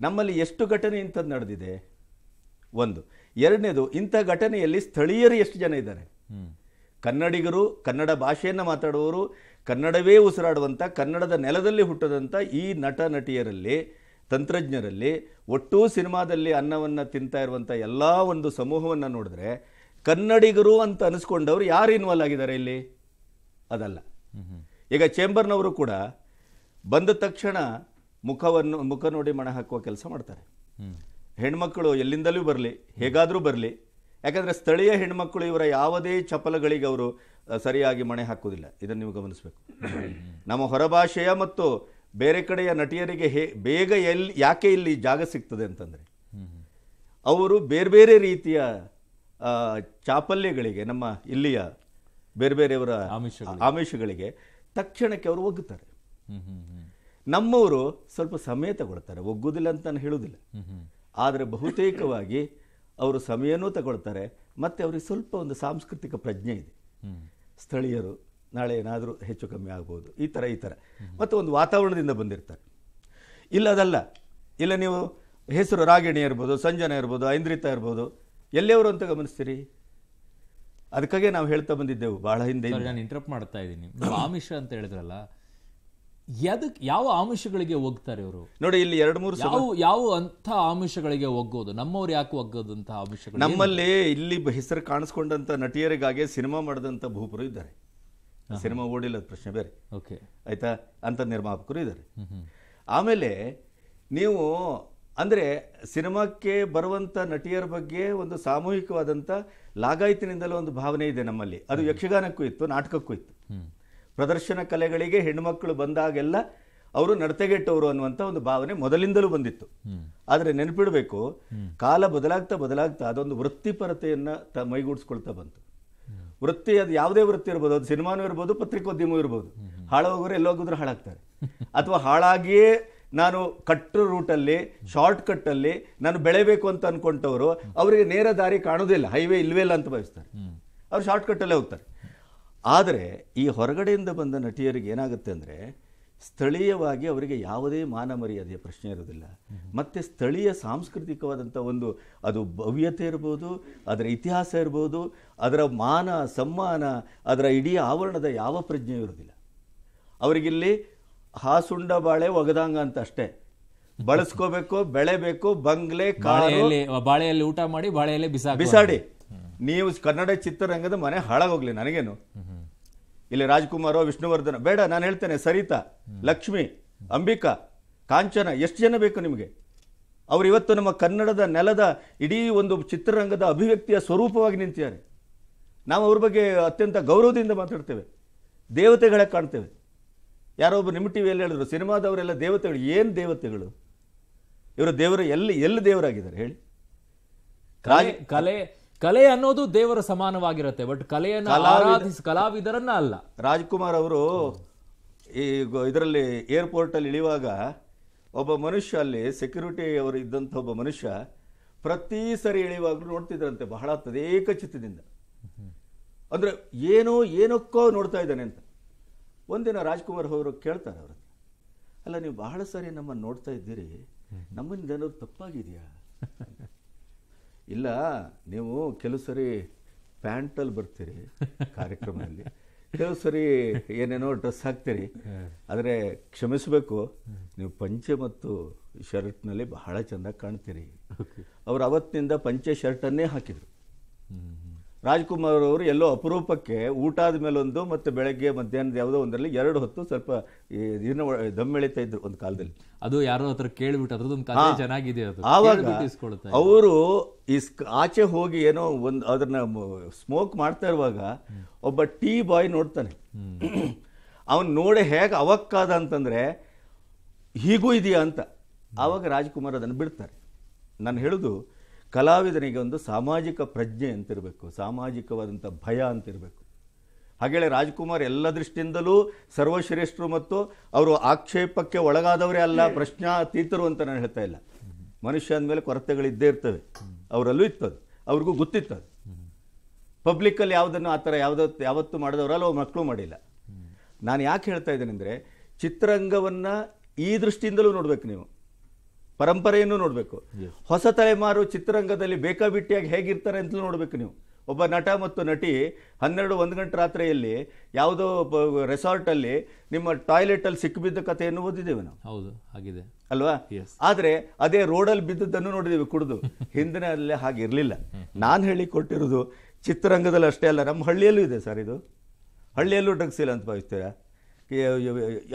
ನಮ್ಮಲ್ಲಿ ಎಷ್ಟು ಘಟನೆ ಇಂಥದ್ದು ನಡೆದಿದೆ ಒಂದು ಎರಡನೇದು ಇಂಥ ಘಟನೆಯಲ್ಲಿ ಸ್ಥಳೀಯರು ಎಷ್ಟು ಜನ ಇದ್ದಾರೆ ಕನ್ನಡಿಗರು ಕನ್ನಡ ಭಾಷೆಯನ್ನು ಮಾತಾಡುವವರು ಕನ್ನಡವೇ ಉಸಿರಾಡುವಂಥ ಕನ್ನಡದ ನೆಲದಲ್ಲಿ ಹುಟ್ಟದಂಥ ಈ ನಟ ನಟಿಯರಲ್ಲಿ ತಂತ್ರಜ್ಞರಲ್ಲಿ ಒಟ್ಟು ಸಿನಿಮಾದಲ್ಲಿ ಅನ್ನವನ್ನು ತಿಂತಾ ಇರುವಂಥ ಎಲ್ಲ ಒಂದು ಸಮೂಹವನ್ನು ನೋಡಿದ್ರೆ ಕನ್ನಡಿಗರು ಅಂತ ಅನಿಸ್ಕೊಂಡವರು ಯಾರು ಇನ್ವಾಲ್ವ್ ಆಗಿದ್ದಾರೆ ಇಲ್ಲಿ ಅದಲ್ಲ ಈಗ ಚೇಂಬರ್ನವರು ಕೂಡ ಬಂದ ತಕ್ಷಣ ಮುಖವನ್ನು ಮುಖ ನೋಡಿ ಮಣೆ ಹಾಕುವ ಕೆಲಸ ಮಾಡ್ತಾರೆ ಹೆಣ್ಮಕ್ಕಳು ಎಲ್ಲಿಂದಲೂ ಬರಲಿ ಹೇಗಾದರೂ ಬರಲಿ ಯಾಕಂದರೆ ಸ್ಥಳೀಯ ಹೆಣ್ಮಕ್ಳು ಇವರ ಯಾವುದೇ ಚಪಲಗಳಿಗೆ ಅವರು ಸರಿಯಾಗಿ ಮಣೆ ಹಾಕೋದಿಲ್ಲ ಇದನ್ನು ನೀವು ಗಮನಿಸಬೇಕು ನಮ್ಮ ಹೊರಭಾಷೆಯ ಮತ್ತು ಬೇರೆ ಕಡೆಯ ನಟಿಯರಿಗೆ ಹೇ ಬೇಗ ಎಲ್ಲಿ ಯಾಕೆ ಇಲ್ಲಿ ಜಾಗ ಸಿಗ್ತದೆ ಅಂತಂದರೆ ಅವರು ಬೇರೆ ಬೇರೆ ರೀತಿಯ ಚಾಪಲ್ಯಗಳಿಗೆ ನಮ್ಮ ಇಲ್ಲಿಯ ಬೇರೆ ಬೇರೆಯವರ ಆಮಿಷಗಳಿಗೆ ತಕ್ಷಣಕ್ಕೆ ಅವರು ಒಗ್ಗುತ್ತಾರೆ ನಮ್ಮವರು ಸ್ವಲ್ಪ ಸಮಯ ತಗೊಳ್ತಾರೆ ಒಗ್ಗುದಿಲ್ಲ ಅಂತ ಹೇಳುವುದಿಲ್ಲ ಆದರೆ ಬಹುತೇಕವಾಗಿ ಅವರು ಸಮಯನೂ ತಗೊಳ್ತಾರೆ ಮತ್ತು ಅವರಿಗೆ ಸ್ವಲ್ಪ ಒಂದು ಸಾಂಸ್ಕೃತಿಕ ಪ್ರಜ್ಞೆ ಇದೆ ಸ್ಥಳೀಯರು ನಾಳೆ ಏನಾದರೂ ಹೆಚ್ಚು ಕಮ್ಮಿ ಆಗ್ಬೋದು ಈ ಥರ ಈ ಥರ ಮತ್ತು ಒಂದು ವಾತಾವರಣದಿಂದ ಬಂದಿರ್ತಾರೆ ಇಲ್ಲ ಅದಲ್ಲ ಇಲ್ಲ ನೀವು ಹೆಸರು ರಾಗಿಣಿ ಇರ್ಬೋದು ಸಂಜನಾ ಇರ್ಬೋದು ಐಂದ್ರಿತ ಇರ್ಬೋದು ಎಲ್ಲಿಯವರು ಅಂತ ಗಮನಿಸ್ತೀರಿ ಅದಕ್ಕಾಗೆ ನಾವು ಹೇಳ್ತಾ ಬಂದಿದ್ದೆವು ಬಹಳ ಹಿಂದೆ ನಾನು ಇಂಟ್ರಪ್ಟ್ ಮಾಡ್ತಾ ಇದ್ದೀನಿ ಆಮಿಷ ಅಂತ ಹೇಳಿದ್ರಲ್ಲ ಎದಕ್ಕೆ ಯಾವ ಆಮಿಷಗಳಿಗೆ ಹೋಗ್ತಾರೆ ಇವರು ನೋಡಿ ಇಲ್ಲಿ ಎರಡು ಮೂರು ಯಾವ ಯಾವ ಅಂತ ಆಮಿಷಗಳಿಗೆ ಒಗ್ಗೋದು ನಮ್ಮವ್ರು ಯಾಕೆ ಒಗ್ಗೋದಂತ ಆಮಿಷ ನಮ್ಮಲ್ಲಿ ಇಲ್ಲಿ ಹೆಸರು ಕಾಣಿಸ್ಕೊಂಡಂತ ನಟಿಯರಿಗಾಗಿ ಸಿನಿಮಾ ಮಾಡಿದಂತ ಭೂಪರು ಇದ್ದಾರೆ ಸಿನಿಮಾ ಓಡಿಲ್ಲ ಪ್ರಶ್ನೆ ಬೇರೆ ಓಕೆ ಆಯ್ತಾ ಅಂತ ನಿರ್ಮಾಪಕರು ಇದ್ದಾರೆ ಆಮೇಲೆ ನೀವು ಅಂದ್ರೆ ಸಿನಿಮಾಕ್ಕೆ ಬರುವಂತ ನಟಿಯರ ಬಗ್ಗೆ ಒಂದು ಸಾಮೂಹಿಕವಾದಂತ ಲಾಗಾಯಿತಿನಿಂದಲೂ ಒಂದು ಭಾವನೆ ಇದೆ ನಮ್ಮಲ್ಲಿ ಅದು ಯಕ್ಷಗಾನಕ್ಕೂ ಇತ್ತು ನಾಟಕಕ್ಕೂ ಇತ್ತು ಪ್ರದರ್ಶನ ಕಲೆಗಳಿಗೆ ಹೆಣ್ಣುಮಕ್ಕಳು ಬಂದಾಗೆಲ್ಲ ಅವರು ನಡತೆಗೆಟ್ಟವರು ಅನ್ನುವಂಥ ಒಂದು ಭಾವನೆ ಮೊದಲಿಂದಲೂ ಬಂದಿತ್ತು ಆದರೆ ನೆನಪಿಡಬೇಕು ಕಾಲ ಬದಲಾಗ್ತಾ ಬದಲಾಗ್ತಾ ಅದೊಂದು ವೃತ್ತಿಪರತೆಯನ್ನು ತ ಮೈಗೂಡಿಸ್ಕೊಳ್ತಾ ಬಂತು ವೃತ್ತಿ ಅದು ಯಾವುದೇ ವೃತ್ತಿ ಇರ್ಬೋದು ಅದು ಸಿನಿಮಾನೂ ಇರ್ಬೋದು ಪತ್ರಿಕೋದ್ಯಮ ಇರ್ಬೋದು ಹಾಳೋಗೋರು ಎಲ್ಲೋಗಿದ್ರು ಹಾಳಾಗ್ತಾರೆ ಅಥವಾ ಹಾಳಾಗಿಯೇ ನಾನು ಕಟ್ ರೂಟಲ್ಲಿ ಶಾರ್ಟ್ ಕಟ್ಟಲ್ಲಿ ನಾನು ಬೆಳೆಯಬೇಕು ಅಂತ ಅನ್ಕೊಂಡವರು ಅವರಿಗೆ ನೇರ ದಾರಿ ಕಾಣೋದಿಲ್ಲ ಹೈವೇ ಇಲ್ವೇ ಇಲ್ಲ ಅಂತ ಭಾವಿಸ್ತಾರೆ ಅವ್ರು ಶಾರ್ಟ್ ಕಟ್ಟಲ್ಲೇ ಹೋಗ್ತಾರೆ ಆದರೆ ಈ ಹೊರಗಡೆಯಿಂದ ಬಂದ ನಟಿಯರಿಗೆ ಏನಾಗುತ್ತೆ ಅಂದರೆ ಸ್ಥಳೀಯವಾಗಿ ಅವರಿಗೆ ಯಾವುದೇ ಮಾನ ಮರ್ಯಾದೆಯ ಪ್ರಶ್ನೆ ಇರೋದಿಲ್ಲ ಮತ್ತು ಸ್ಥಳೀಯ ಸಾಂಸ್ಕೃತಿಕವಾದಂಥ ಒಂದು ಅದು ಭವ್ಯತೆ ಇರ್ಬೋದು ಅದರ ಇತಿಹಾಸ ಇರ್ಬೋದು ಅದರ ಮಾನ ಸಮ್ಮಾನ ಅದರ ಇಡೀ ಆವರಣದ ಯಾವ ಪ್ರಜ್ಞೆ ಇರೋದಿಲ್ಲ ಅವರಿಗಿಲ್ಲಿ ಹಾಸುಂಡ ಬಾಳೆ ಒಗದಾಂಗ ಅಂತ ಅಷ್ಟೇ ಬಳಸ್ಕೋಬೇಕು ಬೆಳೆಬೇಕು ಬಂಗ್ಲೆ ಬಾಳೆಯಲ್ಲಿ ಊಟ ಮಾಡಿ ಬಾಳೆಯಲ್ಲಿ ಬಿಸಾ ಬಿಸಾಡಿ ನೀವು ಕನ್ನಡ ಚಿತ್ರರಂಗದ ಮನೆ ಹಾಳಾಗೋಗ್ಲಿ ನನಗೇನು ಇಲ್ಲಿ ರಾಜ್ಕುಮಾರ ವಿಷ್ಣುವರ್ಧನ ಬೇಡ ನಾನು ಹೇಳ್ತೇನೆ ಸರಿತಾ ಲಕ್ಷ್ಮಿ ಅಂಬಿಕಾ ಕಾಂಚನ ಎಷ್ಟು ಜನ ಬೇಕು ನಿಮಗೆ ಅವರು ಇವತ್ತು ನಮ್ಮ ಕನ್ನಡದ ನೆಲದ ಇಡೀ ಒಂದು ಚಿತ್ರರಂಗದ ಅಭಿವ್ಯಕ್ತಿಯ ಸ್ವರೂಪವಾಗಿ ನಿಂತಿದ್ದಾರೆ ನಾವು ಅವ್ರ ಬಗ್ಗೆ ಅತ್ಯಂತ ಗೌರವದಿಂದ ಮಾತಾಡ್ತೇವೆ ದೇವತೆಗಳೇ ಕಾಣ್ತೇವೆ ಯಾರೋ ಒಬ್ಬ ನಿಮ್ಮ ಟಿ ವಿಯಲ್ಲಿ ಹೇಳಿದ್ರು ಸಿನಿಮಾದವರೆಲ್ಲ ದೇವತೆಗಳು ಏನು ದೇವತೆಗಳು ಇವರು ದೇವರು ಎಲ್ಲಿ ಎಲ್ಲಿ ದೇವರಾಗಿದ್ದಾರೆ ಹೇಳಿ ಕಲೆ ಕಲೆ ಅನ್ನೋದು ದೇವರ ಸಮಾನವಾಗಿರುತ್ತೆ ಬಟ್ ಕಲೆಯನ್ನು ಆರಾಧಿಸಿ ಕಲಾವಿದರನ್ನ ಅಲ್ಲ ರಾಜ್ಕುಮಾರ್ ಅವರು ಈ ಇದರಲ್ಲಿ ಏರ್ಪೋರ್ಟ್ ಅಲ್ಲಿ ಇಳಿಯುವಾಗ ಒಬ್ಬ ಮನುಷ್ಯ ಅಲ್ಲಿ ಸೆಕ್ಯೂರಿಟಿ ಅವರು ಇದ್ದಂತ ಒಬ್ಬ ಮನುಷ್ಯ ಪ್ರತಿ ಸರಿ ಇಳಿಯುವಾಗಲೂ ನೋಡ್ತಿದ್ರಂತೆ ಬಹಳ ತದೇಕ ಚಿತ್ತದಿಂದ ಅಂದ್ರೆ ಏನೋ ಏನಕ್ಕೋ ನೋಡ್ತಾ ಇದ್ದಾನೆ ಅಂತ ಒಂದಿನ ರಾಜ್ಕುಮಾರ್ ಅವರು ಕೇಳ್ತಾರೆ ಅವ್ರ ಅಲ್ಲ ನೀವು ಬಹಳ ಸಾರಿ ನಮ್ಮನ್ನು ನೋಡ್ತಾ ಇದ್ದೀರಿ ನಮ್ಮಿಂದ ಏನಾದ್ರು ತಪ್ಪಾಗಿದೆಯಾ *laughs* ಇಲ್ಲ ನೀವು ಕೆಲವು ಸರಿ ಪ್ಯಾಂಟಲ್ಲಿ ಬರ್ತೀರಿ ಕಾರ್ಯಕ್ರಮದಲ್ಲಿ *laughs* ಕೆಲವು ಸರಿ ಏನೇನೋ ಡ್ರೆಸ್ ಹಾಕ್ತೀರಿ ಆದರೆ ಕ್ಷಮಿಸಬೇಕು ನೀವು ಪಂಚೆ ಮತ್ತು ಶರ್ಟ್ನಲ್ಲಿ ಬಹಳ ಚೆಂದ ಕಾಣ್ತೀರಿ ಅವರು ಅವತ್ತಿನಿಂದ ಪಂಚೆ ಶರ್ಟನ್ನೇ ಹಾಕಿದರು ರಾಜ್ಕುಮಾರ್ ಅವರು ಎಲ್ಲೋ ಅಪರೂಪಕ್ಕೆ ಊಟ ಆದ ಮೇಲೊಂದು ಮತ್ತು ಬೆಳಗ್ಗೆ ಮಧ್ಯಾಹ್ನದ ಯಾವುದೋ ಒಂದರಲ್ಲಿ ಎರಡು ಹೊತ್ತು ಸ್ವಲ್ಪ ಜೀರ್ಣ ದಮ್ ಎಳಿತಾ ಇದ್ರು ಒಂದು ಕಾಲದಲ್ಲಿ ಅದು ಯಾರೋ ಹತ್ರ ಕೇಳಿಬಿಟ್ಟು ಅದ್ರದ್ದು ಚೆನ್ನಾಗಿದೆ ಅದು ಆವಾಗ ಅವರು ಈ ಆಚೆ ಹೋಗಿ ಏನೋ ಒಂದು ಅದನ್ನ ಸ್ಮೋಕ್ ಮಾಡ್ತಾ ಇರುವಾಗ ಒಬ್ಬ ಟೀ ಬಾಯ್ ನೋಡ್ತಾನೆ ಅವನು ನೋಡಿ ಹೇಗೆ ಅವಕ್ಕಾದ ಅಂತಂದ್ರೆ ಹೀಗೂ ಇದೆಯಾ ಅಂತ ಆವಾಗ ರಾಜ್ಕುಮಾರ್ ಅದನ್ನು ಬಿಡ್ತಾರೆ ನಾನು ಹೇಳೋದು ಕಲಾವಿದನಿಗೆ ಒಂದು ಸಾಮಾಜಿಕ ಪ್ರಜ್ಞೆ ಅಂತಿರಬೇಕು ಸಾಮಾಜಿಕವಾದಂಥ ಭಯ ಅಂತಿರಬೇಕು ಹಾಗೇಳಿ ರಾಜ್ಕುಮಾರ್ ಎಲ್ಲ ದೃಷ್ಟಿಯಿಂದಲೂ ಸರ್ವಶ್ರೇಷ್ಠರು ಮತ್ತು ಅವರು ಆಕ್ಷೇಪಕ್ಕೆ ಒಳಗಾದವರೇ ಅಲ್ಲ ಪ್ರಶ್ನಾತೀತರು ಅಂತ ನಾನು ಹೇಳ್ತಾ ಇಲ್ಲ ಮನುಷ್ಯ ಅಂದಮೇಲೆ ಕೊರತೆಗಳಿದ್ದೇ ಇರ್ತವೆ ಅವರಲ್ಲೂ ಇತ್ತು ಅವ್ರಿಗೂ ಗೊತ್ತಿತ್ತು ಅದು ಪಬ್ಲಿಕ್ಕಲ್ಲಿ ಯಾವುದನ್ನು ಆ ಥರ ಯಾವುದತ್ತು ಯಾವತ್ತೂ ಮಾಡಿದವರಲ್ಲ ಅವ್ರ ಮಕ್ಕಳು ಮಾಡಿಲ್ಲ ನಾನು ಯಾಕೆ ಹೇಳ್ತಾ ಇದ್ದೇನೆಂದರೆ ಚಿತ್ರರಂಗವನ್ನು ಈ ದೃಷ್ಟಿಯಿಂದಲೂ ನೋಡಬೇಕು ನೀವು ಪರಂಪರೆಯನ್ನು ನೋಡಬೇಕು ಹೊಸ ತಲೆಮಾರು ಚಿತ್ರರಂಗದಲ್ಲಿ ಬೇಕಾಬಿಟ್ಟಿಯಾಗಿ ಹೇಗಿರ್ತಾರೆ ಅಂತಲೂ ನೋಡಬೇಕು ನೀವು ಒಬ್ಬ ನಟ ಮತ್ತು ನಟಿ ಹನ್ನೆರಡು ಒಂದು ಗಂಟೆ ರಾತ್ರಿಯಲ್ಲಿ ಯಾವುದೋ ರೆಸಾರ್ಟಲ್ಲಿ ನಿಮ್ಮ ಟಾಯ್ಲೆಟಲ್ಲಿ ಸಿಕ್ಕಿಬಿದ್ದ ಕಥೆಯನ್ನು ಓದಿದ್ದೇವೆ ನಾವು ಹೌದು ಆಗಿದೆ ಅಲ್ವಾ ಆದರೆ ಅದೇ ರೋಡಲ್ಲಿ ಬಿದ್ದದ್ದನ್ನು ನೋಡಿದ್ದೀವಿ ಕುಡಿದು *laughs* ಹಿಂದಿನ ಹಾಗೆ ಹಾಗಿರಲಿಲ್ಲ ನಾನು ಹೇಳಿಕೊಟ್ಟಿರೋದು ಚಿತ್ರರಂಗದಲ್ಲಿ ಅಷ್ಟೇ ಅಲ್ಲ ನಮ್ಮ ಹಳ್ಳಿಯಲ್ಲೂ ಇದೆ ಸರ್ ಇದು ಹಳ್ಳಿಯಲ್ಲೂ ಡ್ರಗ್ಸ್ ಇಲ್ಲ ಅಂತ ಭಾವಿಸ್ತೀರಾ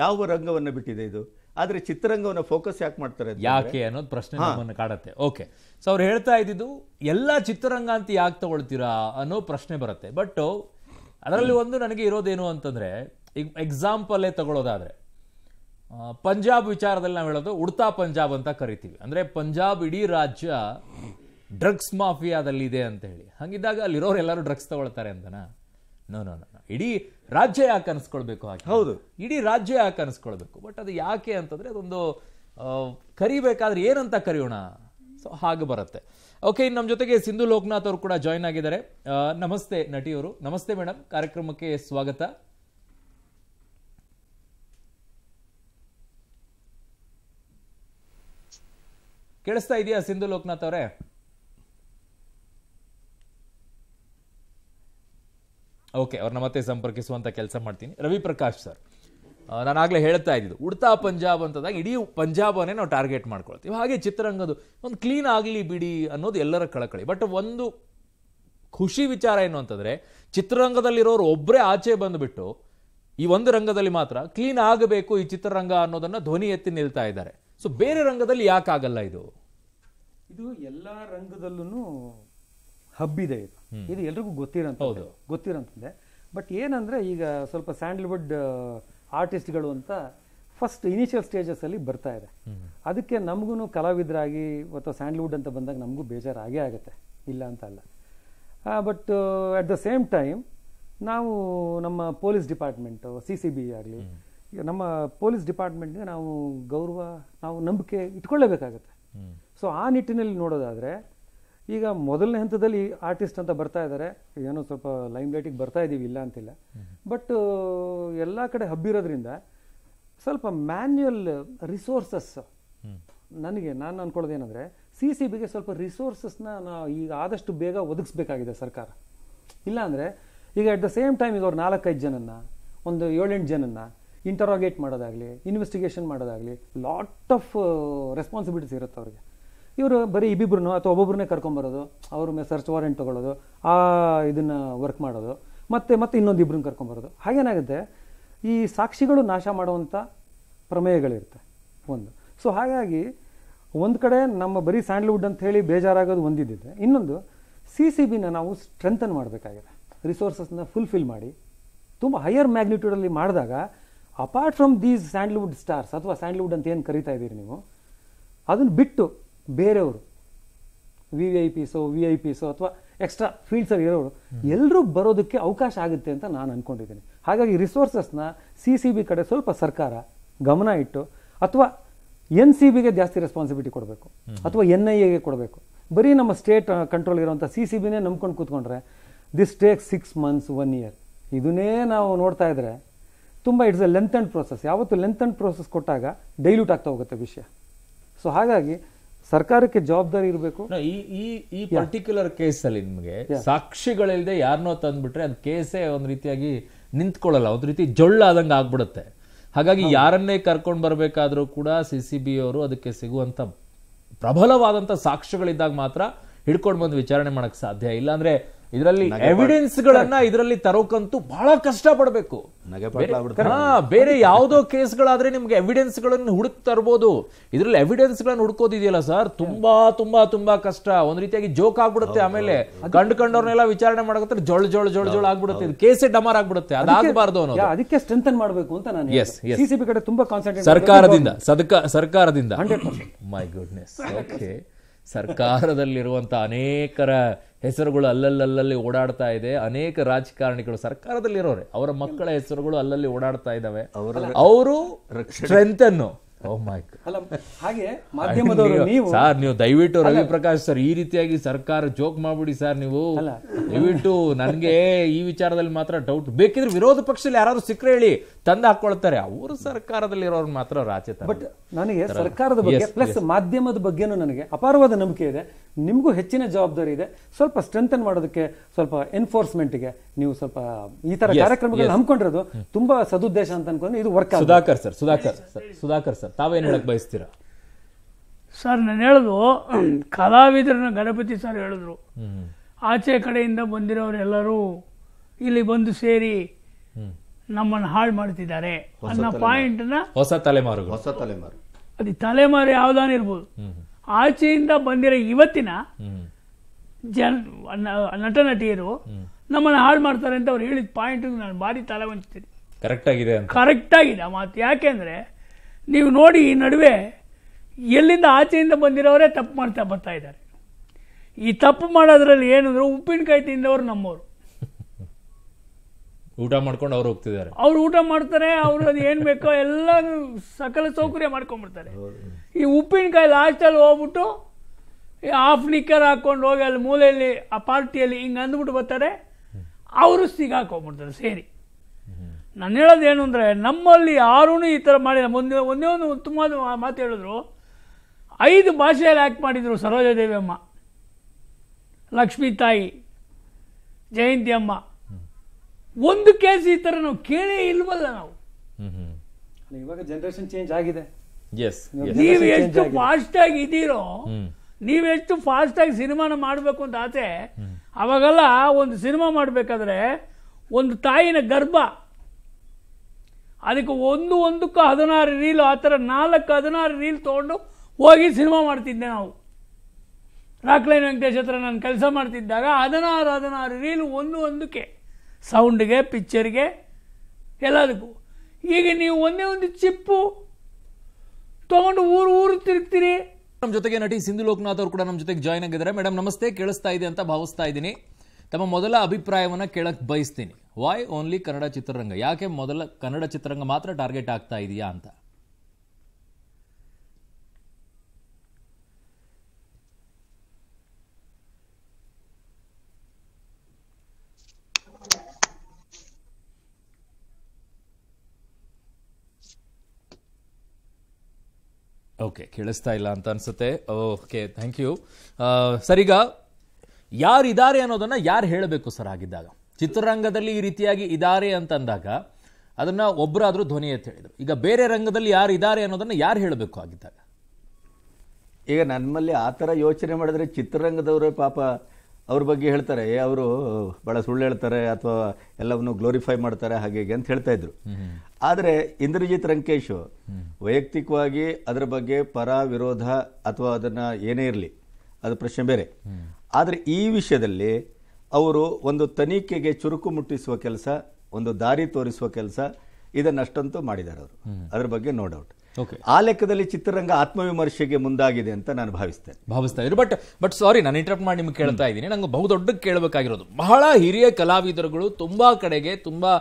ಯಾವ ರಂಗವನ್ನು ಬಿಟ್ಟಿದೆ ಇದು ಆದರೆ ಚಿತ್ರರಂಗವನ್ನು ಫೋಕಸ್ ಯಾಕೆ ಮಾಡ್ತಾರೆ ಯಾಕೆ ಅನ್ನೋದು ಪ್ರಶ್ನೆ ನಮ್ಮನ್ನು ಕಾಡತ್ತೆ ಓಕೆ ಸೊ ಅವ್ರು ಹೇಳ್ತಾ ಇದ್ದಿದ್ದು ಎಲ್ಲ ಚಿತ್ರರಂಗ ಅಂತ ಯಾಕೆ ತಗೊಳ್ತೀರಾ ಅನ್ನೋ ಪ್ರಶ್ನೆ ಬರುತ್ತೆ ಬಟ್ ಅದರಲ್ಲಿ ಒಂದು ನನಗೆ ಇರೋದೇನು ಅಂತಂದರೆ ಈಗ ಎಕ್ಸಾಂಪಲ್ಲೇ ತಗೊಳ್ಳೋದಾದರೆ ಪಂಜಾಬ್ ವಿಚಾರದಲ್ಲಿ ನಾವು ಹೇಳೋದು ಉಡ್ತಾ ಪಂಜಾಬ್ ಅಂತ ಕರಿತೀವಿ ಅಂದರೆ ಪಂಜಾಬ್ ಇಡೀ ರಾಜ್ಯ ಡ್ರಗ್ಸ್ ಮಾಫಿಯಾದಲ್ಲಿ ಇದೆ ಅಂತ ಹೇಳಿ ಹಾಗಿದ್ದಾಗ ಅಲ್ಲಿರೋರು ಎಲ್ಲರೂ ಡ್ರಗ್ಸ್ ತಗೊಳ್ತಾರೆ ಅಂತನಾ ನೋ ನೋ ನೋ ಇಡೀ ರಾಜ್ಯ ಯಾಕೆ ಅನಿಸ್ಕೊಳ್ಬೇಕು ಹಾಗೆ ಹೌದು ಇಡೀ ರಾಜ್ಯ ಯಾಕೆ ಅನಿಸ್ಕೊಳ್ಬೇಕು ಬಟ್ ಅದು ಯಾಕೆ ಅಂತಂದ್ರೆ ಅದೊಂದು ಕರಿಬೇಕಾದ್ರೆ ಏನಂತ ಕರೆಯೋಣ ಸೊ ಹಾಗೆ ಬರುತ್ತೆ ಓಕೆ ಇನ್ನು ನಮ್ಮ ಜೊತೆಗೆ ಸಿಂಧು ಲೋಕನಾಥ್ ಅವರು ಕೂಡ ಜಾಯ್ನ್ ಆಗಿದ್ದಾರೆ ನಮಸ್ತೆ ನಟಿಯವರು ನಮಸ್ತೆ ಮೇಡಮ್ ಕಾರ್ಯಕ್ರಮಕ್ಕೆ ಸ್ವಾಗತ ಕೇಳಿಸ್ತಾ ಇದೆಯಾ ಸಿಂಧು ಲೋಕನಾಥ್ ಅವರೇ ಓಕೆ ಅವ್ರನ್ನ ಮತ್ತೆ ಸಂಪರ್ಕಿಸುವಂಥ ಕೆಲಸ ಮಾಡ್ತೀನಿ ರವಿ ಪ್ರಕಾಶ್ ಸರ್ ನಾನಾಗಲೇ ಹೇಳ್ತಾ ಇದ್ದಿದ್ದು ಉಡ್ತಾ ಪಂಜಾಬ್ ಅಂತದಾಗ ಇಡೀ ಪಂಜಾಬನ್ನೇ ನಾವು ಟಾರ್ಗೆಟ್ ಮಾಡ್ಕೊಳ್ತೀವಿ ಹಾಗೆ ಚಿತ್ರರಂಗದು ಒಂದು ಕ್ಲೀನ್ ಆಗಲಿ ಬಿಡಿ ಅನ್ನೋದು ಎಲ್ಲರ ಕಳಕಳಿ ಬಟ್ ಒಂದು ಖುಷಿ ವಿಚಾರ ಏನು ಅಂತಂದರೆ ಚಿತ್ರರಂಗದಲ್ಲಿರೋರು ಒಬ್ಬರೇ ಆಚೆ ಬಂದುಬಿಟ್ಟು ಈ ಒಂದು ರಂಗದಲ್ಲಿ ಮಾತ್ರ ಕ್ಲೀನ್ ಆಗಬೇಕು ಈ ಚಿತ್ರರಂಗ ಅನ್ನೋದನ್ನು ಧ್ವನಿ ಎತ್ತಿ ನಿಲ್ತಾ ಇದ್ದಾರೆ ಸೊ ಬೇರೆ ರಂಗದಲ್ಲಿ ಆಗಲ್ಲ ಇದು ಇದು ಎಲ್ಲ ರಂಗದಲ್ಲೂ ಹಬ್ಬಿದೆ ಇದು ಇದು ಎಲ್ರಿಗೂ ಗೊತ್ತಿರೋಂಥದ್ದು ಗೊತ್ತಿರೋಂಥದ್ದೇ ಬಟ್ ಏನಂದ್ರೆ ಈಗ ಸ್ವಲ್ಪ ಸ್ಯಾಂಡಲ್ವುಡ್ ಆರ್ಟಿಸ್ಟ್ಗಳು ಅಂತ ಫಸ್ಟ್ ಇನಿಷಿಯಲ್ ಅಲ್ಲಿ ಬರ್ತಾ ಇದೆ ಅದಕ್ಕೆ ನಮಗೂ ಕಲಾವಿದರಾಗಿ ಅಥವಾ ಸ್ಯಾಂಡಲ್ವುಡ್ ಅಂತ ಬಂದಾಗ ನಮಗೂ ಬೇಜಾರು ಆಗೇ ಆಗುತ್ತೆ ಇಲ್ಲ ಅಂತ ಅಲ್ಲ but at the same time ನಾವು ನಮ್ಮ police department C C B ಆಗಲಿ ನಮ್ಮ ಪೊಲೀಸ್ ಡಿಪಾರ್ಟ್ಮೆಂಟ್ಗೆ ನಾವು ಗೌರವ ನಾವು ನಂಬಿಕೆ ಇಟ್ಕೊಳ್ಳೇಬೇಕಾಗತ್ತೆ ಸೊ ಆ ನಿಟ್ಟಿನಲ್ಲಿ ನೋಡೋದಾದರೆ ಈಗ ಮೊದಲನೇ ಹಂತದಲ್ಲಿ ಆರ್ಟಿಸ್ಟ್ ಅಂತ ಬರ್ತಾ ಇದ್ದಾರೆ ಏನೋ ಸ್ವಲ್ಪ ಲೈಮ್ ಲೈಟಿಗೆ ಬರ್ತಾ ಇದ್ದೀವಿ ಇಲ್ಲ ಅಂತಿಲ್ಲ ಬಟ್ ಎಲ್ಲ ಕಡೆ ಹಬ್ಬಿರೋದ್ರಿಂದ ಸ್ವಲ್ಪ ಮ್ಯಾನ್ಯಲ್ ರಿಸೋರ್ಸಸ್ ನನಗೆ ನಾನು ಅನ್ಕೊಳ್ಳೋದೇನೆಂದರೆ ಸಿ ಸಿ ಬಿಗೆ ಸ್ವಲ್ಪ ರಿಸೋರ್ಸಸ್ನ ನಾವು ಈಗ ಆದಷ್ಟು ಬೇಗ ಒದಗಿಸ್ಬೇಕಾಗಿದೆ ಸರ್ಕಾರ ಇಲ್ಲಾಂದರೆ ಈಗ ಅಟ್ ದ ಸೇಮ್ ಟೈಮ್ ಈಗ ಅವ್ರು ನಾಲ್ಕೈದು ಜನನ್ನ ಒಂದು ಏಳೆಂಟು ಜನನ್ನ ಇಂಟರೋಗೇಟ್ ಮಾಡೋದಾಗಲಿ ಇನ್ವೆಸ್ಟಿಗೇಷನ್ ಮಾಡೋದಾಗಲಿ ಲಾಟ್ ಆಫ್ ರೆಸ್ಪಾನ್ಸಿಬಿಲಿಟೀಸ್ ಇರುತ್ತೆ ಅವ್ರಿಗೆ ಇವರು ಬರೀ ಇಬ್ಬಿಬ್ರು ಅಥವಾ ಒಬ್ಬೊಬ್ಬರನ್ನೇ ಕರ್ಕೊಂಬರೋದು ಅವ್ರ ಮೇಲೆ ಸರ್ಚ್ ವಾರೆಂಟ್ ತೊಗೊಳ್ಳೋದು ಆ ಇದನ್ನು ವರ್ಕ್ ಮಾಡೋದು ಮತ್ತು ಮತ್ತೆ ಇನ್ನೊಂದಿಬ್ರನ್ನ ಕರ್ಕೊಂಬರೋದು ಹಾಗೇನಾಗುತ್ತೆ ಈ ಸಾಕ್ಷಿಗಳು ನಾಶ ಮಾಡುವಂಥ ಪ್ರಮೇಯಗಳಿರುತ್ತೆ ಒಂದು ಸೊ ಹಾಗಾಗಿ ಒಂದು ಕಡೆ ನಮ್ಮ ಬರೀ ಸ್ಯಾಂಡಲ್ವುಡ್ ಅಂತ ಹೇಳಿ ಬೇಜಾರಾಗೋದು ಒಂದಿದ್ದಿದೆ ಇನ್ನೊಂದು ಸಿ ಸಿ ಬಿನ ನಾವು ಸ್ಟ್ರೆಂಥನ್ ಮಾಡಬೇಕಾಗಿದೆ ರಿಸೋರ್ಸಸ್ನ ಫುಲ್ಫಿಲ್ ಮಾಡಿ ತುಂಬ ಹೈಯರ್ ಮ್ಯಾಗ್ನಿಟ್ಯೂಡಲ್ಲಿ ಮಾಡಿದಾಗ apart from these Sandalwood stars ಅಥವಾ ಸ್ಯಾಂಡಲ್ವುಡ್ ಅಂತ ಏನು ಕರಿತಾ ಇದ್ದೀರಿ ನೀವು ಅದನ್ನು ಬಿಟ್ಟು ಬೇರೆಯವರು V V I so V I ಪಿಸೋ ಅಥವಾ ಎಕ್ಸ್ಟ್ರಾ ಫೀಲ್ಡ್ಸಲ್ಲಿ ಇರೋರು ಎಲ್ಲರೂ ಬರೋದಕ್ಕೆ ಅವಕಾಶ ಆಗುತ್ತೆ ಅಂತ ನಾನು ಅಂದ್ಕೊಂಡಿದ್ದೀನಿ ಹಾಗಾಗಿ ರಿಸೋರ್ಸಸ್ನ ಸಿ ಸಿ ಬಿ ಕಡೆ ಸ್ವಲ್ಪ ಸರ್ಕಾರ ಗಮನ ಇಟ್ಟು ಅಥವಾ ಎನ್ ಸಿ ಬಿಗೆ ಜಾಸ್ತಿ ರೆಸ್ಪಾನ್ಸಿಬಿಲಿಟಿ ಕೊಡಬೇಕು ಅಥವಾ ಎನ್ ಐ ಎಗೆ ಕೊಡಬೇಕು ಬರೀ ನಮ್ಮ ಸ್ಟೇಟ್ ಕಂಟ್ರೋಲ್ ಇರೋಂಥ ಸಿ ಸಿ ಬಿನೇ ನಂಬ್ಕೊಂಡು ಕೂತ್ಕೊಂಡ್ರೆ this take six months one year ಇದನ್ನೇ ನಾವು ನೋಡ್ತಾ ಇದ್ರೆ ತುಂಬ it's a length and process ಯಾವತ್ತು ಲೆಂತ್ ಆ್ಯಂಡ್ ಪ್ರೋಸೆಸ್ ಕೊಟ್ಟಾಗ ಡೈಲ್ಯೂಟ್ ಆಗ್ತಾ ಹೋಗುತ್ತೆ ವಿಷಯ ಸೊ ಹಾಗಾಗಿ ಸರ್ಕಾರಕ್ಕೆ ಜವಾಬ್ದಾರಿ ಇರಬೇಕು ಈ ಈ ಈ ಪರ್ಟಿಕ್ಯುಲರ್ ಕೇಸಲ್ಲಿ ನಿಮಗೆ ಸಾಕ್ಷಿಗಳಿಲ್ಲದೆ ಯಾರನ್ನೋ ತಂದ್ಬಿಟ್ರೆ ಅದು ಕೇಸೇ ಒಂದು ರೀತಿಯಾಗಿ ನಿಂತ್ಕೊಳ್ಳಲ್ಲ ಒಂದು ರೀತಿ ಜೊಳ್ಳಾದಂಗೆ ಆಗ್ಬಿಡುತ್ತೆ ಹಾಗಾಗಿ ಯಾರನ್ನೇ ಕರ್ಕೊಂಡು ಬರಬೇಕಾದ್ರೂ ಕೂಡ ಸಿ ಸಿ ಬಿ ಅವರು ಅದಕ್ಕೆ ಸಿಗುವಂತ ಪ್ರಬಲವಾದಂಥ ಸಾಕ್ಷ್ಯಗಳಿದ್ದಾಗ ಮಾತ್ರ ಹಿಡ್ಕೊಂಡು ಬಂದು ವಿಚಾರಣೆ ಮಾಡೋಕ್ಕೆ ಸಾಧ್ಯ ಇಲ್ಲಾಂದರೆ ಇದರಲ್ಲಿ ಎವಿಡೆನ್ಸ್ ಗಳನ್ನ ಇದರಲ್ಲಿ ತರೋಕಂತೂ ಬಹಳ ಕಷ್ಟ ಪಡಬೇಕು ಬೇರೆ ಯಾವುದೋ ಕೇಸ್ಗಳಾದ್ರೆ ನಿಮ್ಗೆ ಎವಿಡೆನ್ಸ್ ಗಳನ್ನ ಹುಡುಕ್ ತರಬಹುದು ಇದ್ರಲ್ಲಿ ಎವಿಡೆನ್ಸ್ ಗಳನ್ನ ಹುಡುಕೋದಿದೆಯಲ್ಲ ಸರ್ ತುಂಬಾ ತುಂಬಾ ತುಂಬಾ ಕಷ್ಟ ಒಂದ್ ರೀತಿಯಾಗಿ ಜೋಕ್ ಆಗ್ಬಿಡುತ್ತೆ ಆಮೇಲೆ ಕಂಡು ಕಂಡವ್ರನ್ನೆಲ್ಲ ವಿಚಾರಣೆ ಮಾಡಕತ್ತಾರೆ ಜೋಳ ಜೋಳ ಜೋಳ ಜೋಳ ಆಗ್ಬಿಡುತ್ತೆ ಕೇಸ್ ಡಮಾರ್ ಆಗ್ಬಿಡುತ್ತೆ ಅದಾಗಬಾರ್ದು ಅನ್ನೋದು ಅದಕ್ಕೆ ಸ್ಟ್ರೆಂಥನ್ ಮಾಡಬೇಕು ಅಂತ ನಾನು ಎಸ್ ಸಿಸಿಬಿ ಕಡೆ ತುಂಬಾ ಕಾನ್ಸಂಟ್ರೇಟ್ ಸರ್ಕಾರದಿಂದ ಸರ್ಕಾರದಿಂದ ಮೈ ಗುಡ್ನೆಸ್ ಓಕೆ ಸರ್ಕಾರದಲ್ಲಿರುವಂಥ ಅನೇಕರ ಹೆಸರುಗಳು ಅಲ್ಲಲ್ಲಲ್ಲಿ ಓಡಾಡ್ತಾ ಇದೆ ಅನೇಕ ರಾಜಕಾರಣಿಗಳು ಸರ್ಕಾರದಲ್ಲಿರೋರೆ ಅವರ ಮಕ್ಕಳ ಹೆಸರುಗಳು ಅಲ್ಲಲ್ಲಿ ಓಡಾಡ್ತಾ ಇದ್ದಾವೆ ಅವರು ಅನ್ನು Oh ಅಲ್ಲ ಹಾಗೆ *laughs* ಮಾಧ್ಯಮದವರು ನೀವು ಸರ್ ನೀವು ದಯವಿಟ್ಟು ರವಿ ಪ್ರಕಾಶ್ ಸರ್ ಈ ರೀತಿಯಾಗಿ ಸರ್ಕಾರ ಜೋಕ್ ಮಾಡ್ಬಿಡಿ ಸರ್ ನೀವು ದಯವಿಟ್ಟು ನನಗೆ ಈ ವಿಚಾರದಲ್ಲಿ ಮಾತ್ರ ಡೌಟ್ ಬೇಕಿದ್ರೆ ವಿರೋಧ ಪಕ್ಷದಲ್ಲಿ ಯಾರಾದ್ರು ಸಿಕ್ಕರೆ ಹೇಳಿ ತಂದು ಹಾಕೊಳ್ತಾರೆ ಅವರು ಸರ್ಕಾರದಲ್ಲಿ ಇರೋರು ಮಾತ್ರ ರಾಜ್ಯ ಬಟ್ ನನಗೆ ಸರ್ಕಾರದ ಬಗ್ಗೆ ಪ್ಲಸ್ ಮಾಧ್ಯಮದ ಬಗ್ಗೆನೂ ನನಗೆ ಅಪಾರವಾದ ನಂಬಿಕೆ ಇದೆ ನಿಮ್ಗೂ ಹೆಚ್ಚಿನ ಜವಾಬ್ದಾರಿ ಇದೆ ಸ್ವಲ್ಪ ಸ್ಟ್ರೆಂಥನ್ ಮಾಡೋದಕ್ಕೆ ಸ್ವಲ್ಪ ಎನ್ಫೋರ್ಸ್ಮೆಂಟ್ಗೆ ನೀವು ಸ್ವಲ್ಪ ಈ ತರ ಕಾರ್ಯಕ್ರಮಗಳನ್ನ ಹಮ್ಮಿಕೊಂಡಿರೋದು ತುಂಬಾ ಸದುದ್ದೇಶ ಅಂತ ಅನ್ಕೊಂಡು ಇದು work Sudhakar sir Sudhakar sir Sudhakar sir ತಾವೇನು ಹೇಳಕ್ಕೆ ಬಯಸ್ತೀರಾ ಸರ್ ನಾನು ಹೇಳೋದು ಕಲಾವಿದರನ್ನ ಗಣಪತಿ ಸರ್ ಹೇಳಿದ್ರು ಆಚೆ ಕಡೆಯಿಂದ ಬಂದಿರೋರೆಲ್ಲರೂ ಇಲ್ಲಿ ಬಂದು ಸೇರಿ ನಮ್ಮನ್ನು ಹಾಳು ಮಾಡ್ತಿದ್ದಾರೆ ಅನ್ನೋ ಪಾಯಿಂಟ್ನ ಹೊಸ ತಲೆಮಾರು ಹೊಸ ತಲೆಮಾರು ಅದು ತಲೆಮಾರು ಯಾವ್ದಾನ ಇರ್ಬೋದು ಆಚೆಯಿಂದ ಬಂದಿರೋ ಇವತ್ತಿನ ಜನ ನಟ ನಟಿಯರು ನಮ್ಮನ್ನು ಹಾಳು ಮಾಡ್ತಾರೆ ಅಂತ ಅವ್ರು ಹೇಳಿದ ಪಾಯಿಂಟ್ ನಾನು ಭಾರಿ ತಲೆ ಹೊಂಚ್ತೀನಿ ಕರೆಕ್ಟ್ ಆಗಿದೆ ಕರೆಕ್ಟ್ ಆಗಿದೆ ಮಾತು ಯಾಕೆಂದ್ರೆ ನೀವು ನೋಡಿ ಈ ನಡುವೆ ಎಲ್ಲಿಂದ ಆಚೆಯಿಂದ ಬಂದಿರೋರೇ ತಪ್ಪು ಮಾಡ್ತಾ ಬರ್ತಾ ಇದ್ದಾರೆ ಈ ತಪ್ಪು ಮಾಡೋದ್ರಲ್ಲಿ ಏನಂದ್ರೆ ಉಪ್ಪಿನಕಾಯಿ ತಿಂದವರು ನಮ್ಮವರು *laughs* ಊಟ ಮಾಡ್ಕೊಂಡು ಅವ್ರು ಹೋಗ್ತಿದ್ದಾರೆ ಅವ್ರು ಊಟ ಮಾಡ್ತಾರೆ ಅವರು ಅದು ಏನು ಬೇಕೋ ಎಲ್ಲ ಸಕಲ ಸೌಕರ್ಯ ಮಾಡ್ಕೊಂಡ್ಬಿಡ್ತಾರೆ ಈ ಉಪ್ಪಿನಕಾಯಿ ಲಾಸ್ಟಲ್ಲಿ ಹೋಗ್ಬಿಟ್ಟು ಹಾಫ್ ನಿಕ್ಕರ್ ಹಾಕ್ಕೊಂಡು ಹೋಗಿ ಅಲ್ಲಿ ಮೂಲೆಯಲ್ಲಿ ಆ ಪಾರ್ಟಿಯಲ್ಲಿ ಹಿಂಗೆ ಅಂದ್ಬಿಟ್ಟು ಬರ್ತಾರೆ ಅವರು ಸಿಗಾಕೊಂಡ್ಬಿಡ್ತಾರೆ ಸೇರಿ ನಾನು ಹೇಳೋದೇನು ಅಂದರೆ ನಮ್ಮಲ್ಲಿ ಯಾರೂ ಈ ಥರ ಮಾಡಿಲ್ಲ ಮುಂದೆ ಒಂದೇ ಒಂದು ಉತ್ತಮವಾದ ಮಾತು ಹೇಳಿದ್ರು ಐದು ಭಾಷೆಯಲ್ಲಿ ಆ್ಯಕ್ಟ್ ಮಾಡಿದರು ಅಮ್ಮ ಲಕ್ಷ್ಮೀ ತಾಯಿ ಜಯಂತಿ ಅಮ್ಮ ಒಂದು ಕೇಸ್ ಈ ಥರ ನಾವು ಕೇಳೇ ಇಲ್ವಲ್ಲ ನಾವು ಇವಾಗ ಜನರೇಷನ್ ಚೇಂಜ್ ಆಗಿದೆ ನೀವು ಎಷ್ಟು ಫಾಸ್ಟಾಗಿ ಇದ್ದೀರೋ ನೀವೆಷ್ಟು ಫಾಸ್ಟಾಗಿ ಸಿನಿಮಾನ ಮಾಡಬೇಕು ಅಂತ ಆಸೆ ಅವಾಗೆಲ್ಲ ಒಂದು ಸಿನಿಮಾ ಮಾಡಬೇಕಾದ್ರೆ ಒಂದು ತಾಯಿನ ಗರ್ಭ ಅದಕ್ಕೆ ಒಂದು ಒಂದಕ್ಕೂ ಹದಿನಾರು ರೀಲ್ ಆ ಥರ ನಾಲ್ಕು ಹದಿನಾರು ರೀಲ್ ತೊಗೊಂಡು ಹೋಗಿ ಸಿನಿಮಾ ಮಾಡ್ತಿದ್ದೆ ನಾವು ರಾಕ್ಲೈನ್ ವೆಂಕಟೇಶ್ ಹತ್ರ ನಾನು ಕೆಲಸ ಮಾಡ್ತಿದ್ದಾಗ ಹದಿನಾರು ಹದಿನಾರು ರೀಲ್ ಒಂದು ಒಂದಕ್ಕೆ ಸೌಂಡ್ಗೆ ಪಿಕ್ಚರ್ಗೆ ಎಲ್ಲದಕ್ಕೂ ಈಗ ನೀವು ಒಂದೇ ಒಂದು ಚಿಪ್ಪು ತೊಗೊಂಡು ಊರು ಊರು ತಿರುಗ್ತೀರಿ ನಮ್ಮ ಜೊತೆಗೆ ನಟಿ ಸಿಂಧು ಲೋಕನಾಥ್ ಅವರು ಕೂಡ ನಮ್ಮ ಜೊತೆಗೆ ಜಾಯ್ನ್ ಆಗಿದ್ದಾರೆ ಮೇಡಮ್ ನಮಸ್ತೆ ಕೇಳಿಸ್ತಾ ಇದೆ ಅಂತ ಭಾವಿಸ್ತಾ ಇದ್ದೀನಿ ತಮ್ಮ ಮೊದಲ ಅಭಿಪ್ರಾಯವನ್ನು ಕೇಳಕ್ಕೆ ಬಯಸ್ತೀನಿ ವಾಯ್ ಓನ್ಲಿ ಕನ್ನಡ ಚಿತ್ರರಂಗ ಯಾಕೆ ಮೊದಲ ಕನ್ನಡ ಚಿತ್ರರಂಗ ಮಾತ್ರ ಟಾರ್ಗೆಟ್ ಆಗ್ತಾ ಇದೆಯಾ ಅಂತ ಓಕೆ ಕೇಳಿಸ್ತಾ ಇಲ್ಲ ಅಂತ ಅನ್ಸುತ್ತೆ ಓಕೆ ಥ್ಯಾಂಕ್ ಯು ಸರಿಗ ಯಾರಿದ್ದಾರೆ ಅನ್ನೋದನ್ನು ಯಾರು ಹೇಳಬೇಕು ಸರ್ ಆಗಿದ್ದಾಗ ಚಿತ್ರರಂಗದಲ್ಲಿ ಈ ರೀತಿಯಾಗಿ ಇದ್ದಾರೆ ಅಂತಂದಾಗ ಅದನ್ನು ಒಬ್ಬರಾದರೂ ಧ್ವನಿ ಅಂತ ಹೇಳಿದರು ಈಗ ಬೇರೆ ರಂಗದಲ್ಲಿ ಯಾರು ಇದ್ದಾರೆ ಅನ್ನೋದನ್ನು ಯಾರು ಹೇಳಬೇಕು ಆಗಿದ್ದಾಗ ಈಗ ನಮ್ಮಲ್ಲಿ ಆ ಥರ ಯೋಚನೆ ಮಾಡಿದ್ರೆ ಚಿತ್ರರಂಗದವರೇ ಪಾಪ ಅವ್ರ ಬಗ್ಗೆ ಹೇಳ್ತಾರೆ ಅವರು ಭಾಳ ಸುಳ್ಳು ಹೇಳ್ತಾರೆ ಅಥವಾ ಎಲ್ಲವನ್ನು ಗ್ಲೋರಿಫೈ ಮಾಡ್ತಾರೆ ಹಾಗೆ ಹೀಗೆ ಅಂತ ಹೇಳ್ತಾ ಇದ್ರು ಆದರೆ ಇಂದ್ರಜಿತ್ ರಂಕೇಶ್ ವೈಯಕ್ತಿಕವಾಗಿ ಅದರ ಬಗ್ಗೆ ಪರ ವಿರೋಧ ಅಥವಾ ಅದನ್ನು ಏನೇ ಇರಲಿ ಅದು ಪ್ರಶ್ನೆ ಬೇರೆ ಆದರೆ ಈ ವಿಷಯದಲ್ಲಿ ಅವರು ಒಂದು ತನಿಖೆಗೆ ಚುರುಕು ಮುಟ್ಟಿಸುವ ಕೆಲಸ ಒಂದು ದಾರಿ ತೋರಿಸುವ ಕೆಲಸ ಇದನ್ನಷ್ಟಂತೂ ಮಾಡಿದ್ದಾರೆ ಅವರು ಅದರ ಬಗ್ಗೆ ನೋ ಡೌಟ್ ಆ ಲೆಕ್ಕದಲ್ಲಿ ಚಿತ್ರರಂಗ ಆತ್ಮವಿಮರ್ಶೆಗೆ ಮುಂದಾಗಿದೆ ಅಂತ ನಾನು ಭಾವಿಸ್ತೇನೆ ಭಾವಿಸ್ತಾ ಇದ್ರು ಬಟ್ ಬಟ್ ಸಾರಿ ನಾನು ಇಂಟರಪ್ಟ್ ಮಾಡಿ ನಿಮ್ಗೆ ಕೇಳ್ತಾ ಇದ್ದೀನಿ ನಂಗೆ ಬಹುದೊಡ್ಡ ಕೇಳಬೇಕಾಗಿರೋದು ಬಹಳ ಹಿರಿಯ ಕಲಾವಿದರುಗಳು ತುಂಬಾ ಕಡೆಗೆ ತುಂಬಾ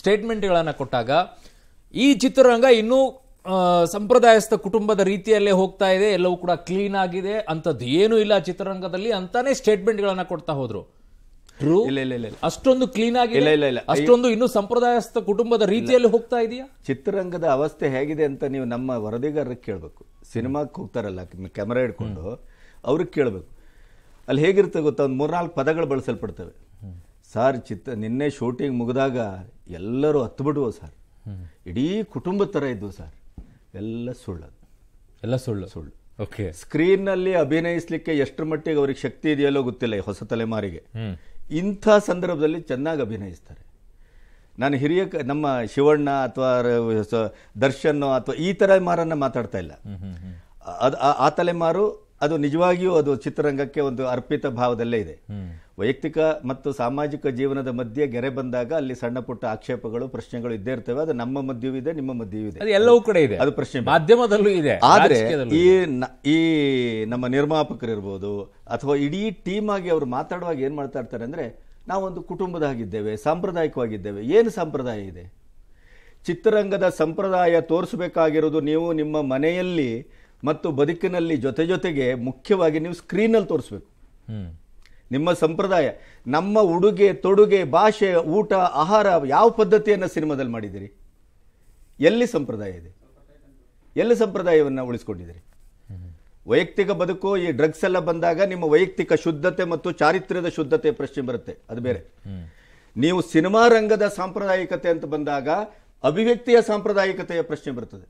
ಸ್ಟೇಟ್ಮೆಂಟ್ಗಳನ್ನು ಕೊಟ್ಟಾಗ ಈ ಚಿತ್ರರಂಗ ಇನ್ನೂ ಸಂಪ್ರದಾಯಸ್ಥ ಕುಟುಂಬದ ರೀತಿಯಲ್ಲೇ ಹೋಗ್ತಾ ಇದೆ ಎಲ್ಲವೂ ಕೂಡ ಕ್ಲೀನ್ ಆಗಿದೆ ಅಂಥದ್ದು ಏನೂ ಇಲ್ಲ ಚಿತ್ರರಂಗದಲ್ಲಿ ಅಂತಾನೆ ಸ್ಟೇಟ್ಮೆಂಟ್ಗಳನ್ನು ಕೊಡ್ತಾ ಹೋದ್ರು ಅಷ್ಟೊಂದು ಕ್ಲೀನ್ ಆಗಿ ಇಲ್ಲ ಇಲ್ಲ ಇಲ್ಲ ಅಷ್ಟೊಂದು ಇನ್ನು ಸಂಪ್ರದಾಯಸ್ಥ ಕುಟುಂಬದ ರೀತಿಯಲ್ಲಿ ಹೋಗ್ತಾ ಇದೆಯಾ ಚಿತ್ರರಂಗದ ಅವಸ್ಥೆ ಹೇಗಿದೆ ಅಂತ ನೀವು ನಮ್ಮ ವರದಿಗಾರರಿಗೆ ಕೇಳಬೇಕು ಸಿನಿಮಾಕ್ಕೆ ಹೋಗ್ತಾರಲ್ಲ ಕ್ಯಾಮರಾ ಹಿಡ್ಕೊಂಡು ಅವ್ರಿಗೆ ಕೇಳಬೇಕು ಅಲ್ಲಿ ಹೇಗಿರುತ್ತೆ ಗೊತ್ತಾ ಒಂದು ಮೂರ್ನಾಲ್ಕು ಪದಗಳು ಬಳಸಲ್ಪಡ್ತವೆ ಸಾರ್ ಚಿತ್ರ ನಿನ್ನೆ ಶೂಟಿಂಗ್ ಮುಗಿದಾಗ ಎಲ್ಲರೂ ಹತ್ತು ಬಿಡುವ ಸರ್ ಇಡೀ ಕುಟುಂಬದ ಥರ ಇದ್ವು ಸರ್ ಎಲ್ಲ ಸುಳ್ಳು ಎಲ್ಲ ಸುಳ್ಳು ಸುಳ್ಳು ಓಕೆ ಸ್ಕ್ರೀನ್ನಲ್ಲಿ ಅಭಿನಯಿಸಲಿಕ್ಕೆ ಎಷ್ಟರ ಮಟ್ಟಿಗೆ ಅವ್ರಿಗೆ ಶಕ್ತಿ ಇದೆಯಲ್ಲೋ ಗೊತ್ತಿಲ್ಲ ಈ ಹೊಸ ತಲೆಮಾರಿಗೆ ಇಂಥ ಸಂದರ್ಭದಲ್ಲಿ ಚೆನ್ನಾಗಿ ಅಭಿನಯಿಸ್ತಾರೆ ನಾನು ಹಿರಿಯ ನಮ್ಮ ಶಿವಣ್ಣ ಅಥವಾ ದರ್ಶನ್ ಅಥವಾ ಈ ತಲೆಮಾರನ್ನ ಮಾತಾಡ್ತಾ ಇಲ್ಲ ಅದು ಆ ತಲೆಮಾರು ಅದು ನಿಜವಾಗಿಯೂ ಅದು ಚಿತ್ರರಂಗಕ್ಕೆ ಒಂದು ಅರ್ಪಿತ ಭಾವದಲ್ಲೇ ಇದೆ ವೈಯಕ್ತಿಕ ಮತ್ತು ಸಾಮಾಜಿಕ ಜೀವನದ ಮಧ್ಯೆ ಗೆರೆ ಬಂದಾಗ ಅಲ್ಲಿ ಸಣ್ಣ ಪುಟ್ಟ ಆಕ್ಷೇಪಗಳು ಪ್ರಶ್ನೆಗಳು ಇದ್ದೇ ಇರ್ತವೆ ಅದು ನಮ್ಮ ಮಧ್ಯವೂ ಇದೆ ನಿಮ್ಮ ಮಧ್ಯವೂ ಇದೆ ಎಲ್ಲವೂ ಕೂಡ ಇದೆ ಅದು ಪ್ರಶ್ನೆ ಮಾಧ್ಯಮದಲ್ಲೂ ಇದೆ ಆದರೆ ಈ ಈ ನಮ್ಮ ನಿರ್ಮಾಪಕರು ಅಥವಾ ಇಡೀ ಟೀಮ್ ಆಗಿ ಅವರು ಮಾತಾಡುವಾಗ ಏನು ಮಾಡ್ತಾ ಇರ್ತಾರೆ ಅಂದರೆ ನಾವೊಂದು ಒಂದು ಕುಟುಂಬದಾಗಿದ್ದೇವೆ ಸಾಂಪ್ರದಾಯಿಕವಾಗಿದ್ದೇವೆ ಏನು ಸಂಪ್ರದಾಯ ಇದೆ ಚಿತ್ರರಂಗದ ಸಂಪ್ರದಾಯ ತೋರಿಸಬೇಕಾಗಿರೋದು ನೀವು ನಿಮ್ಮ ಮನೆಯಲ್ಲಿ ಮತ್ತು ಬದುಕಿನಲ್ಲಿ ಜೊತೆ ಜೊತೆಗೆ ಮುಖ್ಯವಾಗಿ ನೀವು ಸ್ಕ್ರೀನಲ್ಲಿ ತೋರಿಸ್ಬೇಕು ನಿಮ್ಮ ಸಂಪ್ರದಾಯ ನಮ್ಮ ಉಡುಗೆ ತೊಡುಗೆ ಭಾಷೆ ಊಟ ಆಹಾರ ಯಾವ ಪದ್ಧತಿಯನ್ನು ಸಿನಿಮಾದಲ್ಲಿ ಮಾಡಿದ್ದೀರಿ ಎಲ್ಲಿ ಸಂಪ್ರದಾಯ ಇದೆ ಎಲ್ಲಿ ಸಂಪ್ರದಾಯವನ್ನು ಉಳಿಸ್ಕೊಂಡಿದ್ದೀರಿ ವೈಯಕ್ತಿಕ ಬದುಕು ಈ ಡ್ರಗ್ಸ್ ಎಲ್ಲ ಬಂದಾಗ ನಿಮ್ಮ ವೈಯಕ್ತಿಕ ಶುದ್ಧತೆ ಮತ್ತು ಚಾರಿತ್ರ್ಯದ ಶುದ್ಧತೆ ಪ್ರಶ್ನೆ ಬರುತ್ತೆ ಅದು ಬೇರೆ ನೀವು ಸಿನಿಮಾ ರಂಗದ ಸಾಂಪ್ರದಾಯಿಕತೆ ಅಂತ ಬಂದಾಗ ಅಭಿವ್ಯಕ್ತಿಯ ಸಾಂಪ್ರದಾಯಿಕತೆಯ ಪ್ರಶ್ನೆ ಬರ್ತದೆ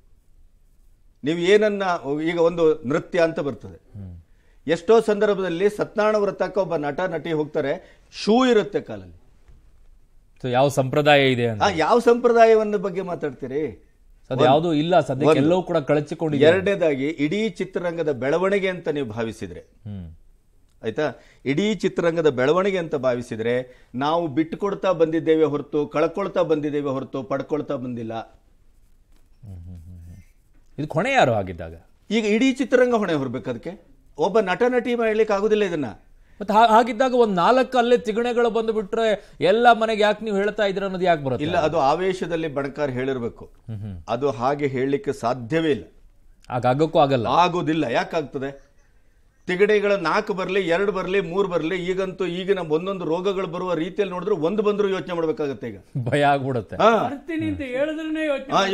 ನೀವು ಏನನ್ನ ಈಗ ಒಂದು ನೃತ್ಯ ಅಂತ ಬರ್ತದೆ ಎಷ್ಟೋ ಸಂದರ್ಭದಲ್ಲಿ ಸತ್ನಾರಾಯಣ ವ್ರತಕ್ಕೆ ಒಬ್ಬ ನಟ ನಟಿ ಹೋಗ್ತಾರೆ ಶೂ ಇರುತ್ತೆ ಕಾಲಲ್ಲಿ ಯಾವ ಸಂಪ್ರದಾಯ ಇದೆ ಯಾವ ಸಂಪ್ರದಾಯವನ್ನ ಬಗ್ಗೆ ಮಾತಾಡ್ತೀರಿ ಯಾವುದು ಇಲ್ಲ ಸದ್ಯಕ್ಕೆ ಎಲ್ಲವೂ ಕೂಡ ಕಳಚಿಕೊಂಡು ಎರಡನೇದಾಗಿ ಇಡೀ ಚಿತ್ರರಂಗದ ಬೆಳವಣಿಗೆ ಅಂತ ನೀವು ಭಾವಿಸಿದ್ರೆ ಆಯ್ತಾ ಇಡೀ ಚಿತ್ರರಂಗದ ಬೆಳವಣಿಗೆ ಅಂತ ಭಾವಿಸಿದ್ರೆ ನಾವು ಬಿಟ್ಟುಕೊಡ್ತಾ ಬಂದಿದ್ದೇವೆ ಹೊರತು ಕಳ್ಕೊಳ್ತಾ ಬಂದಿದ್ದೇವೆ ಹೊರತು ಪಡ್ಕೊಳ್ತಾ ಬಂದಿಲ್ಲ ಇದು ಹೊಣೆ ಯಾರು ಆಗಿದ್ದಾಗ ಈಗ ಇಡೀ ಚಿತ್ರರಂಗ ಹೊಣೆ ಅದಕ್ಕೆ ಒಬ್ಬ ನಟ ನಟಿ ಹೇಳಲಿಕ್ಕೆ ಆಗುದಿಲ್ಲ ಇದನ್ನ ಮತ್ತೆ ಹಾಗಿದ್ದಾಗ ಒಂದು ನಾಲ್ಕು ಅಲ್ಲೇ ತಿಗಣೆಗಳು ಬಂದುಬಿಟ್ರೆ ಎಲ್ಲ ಮನೆಗೆ ಯಾಕೆ ನೀವು ಹೇಳ್ತಾ ಇದ್ರ ಅನ್ನೋದು ಯಾಕೆ ಬರುತ್ತೆ ಇಲ್ಲ ಅದು ಆವೇಶದಲ್ಲಿ ಬಣಕಾರ್ ಹೇಳಿರ್ಬೇಕು ಅದು ಹಾಗೆ ಹೇಳಲಿಕ್ಕೆ ಸಾಧ್ಯವೇ ಇಲ್ಲ ಆಗಕ್ಕೂ ಆಗಲ್ಲ ಆಗೋದಿಲ್ಲ ಯಾಕಾಗ್ತದೆ ತೆಗಡೆಗಳ ನಾಲ್ಕು ಬರಲಿ ಎರಡು ಬರಲಿ ಮೂರು ಬರಲಿ ಈಗಂತೂ ಈಗಿನ ಒಂದೊಂದು ರೋಗಗಳು ಬರುವ ರೀತಿಯಲ್ಲಿ ನೋಡಿದ್ರು ಒಂದು ಬಂದರೂ ಯೋಚನೆ ಮಾಡಬೇಕಾಗುತ್ತೆ ಈಗ ಭಯ ಆಗ್ಬಿಡುತ್ತೆ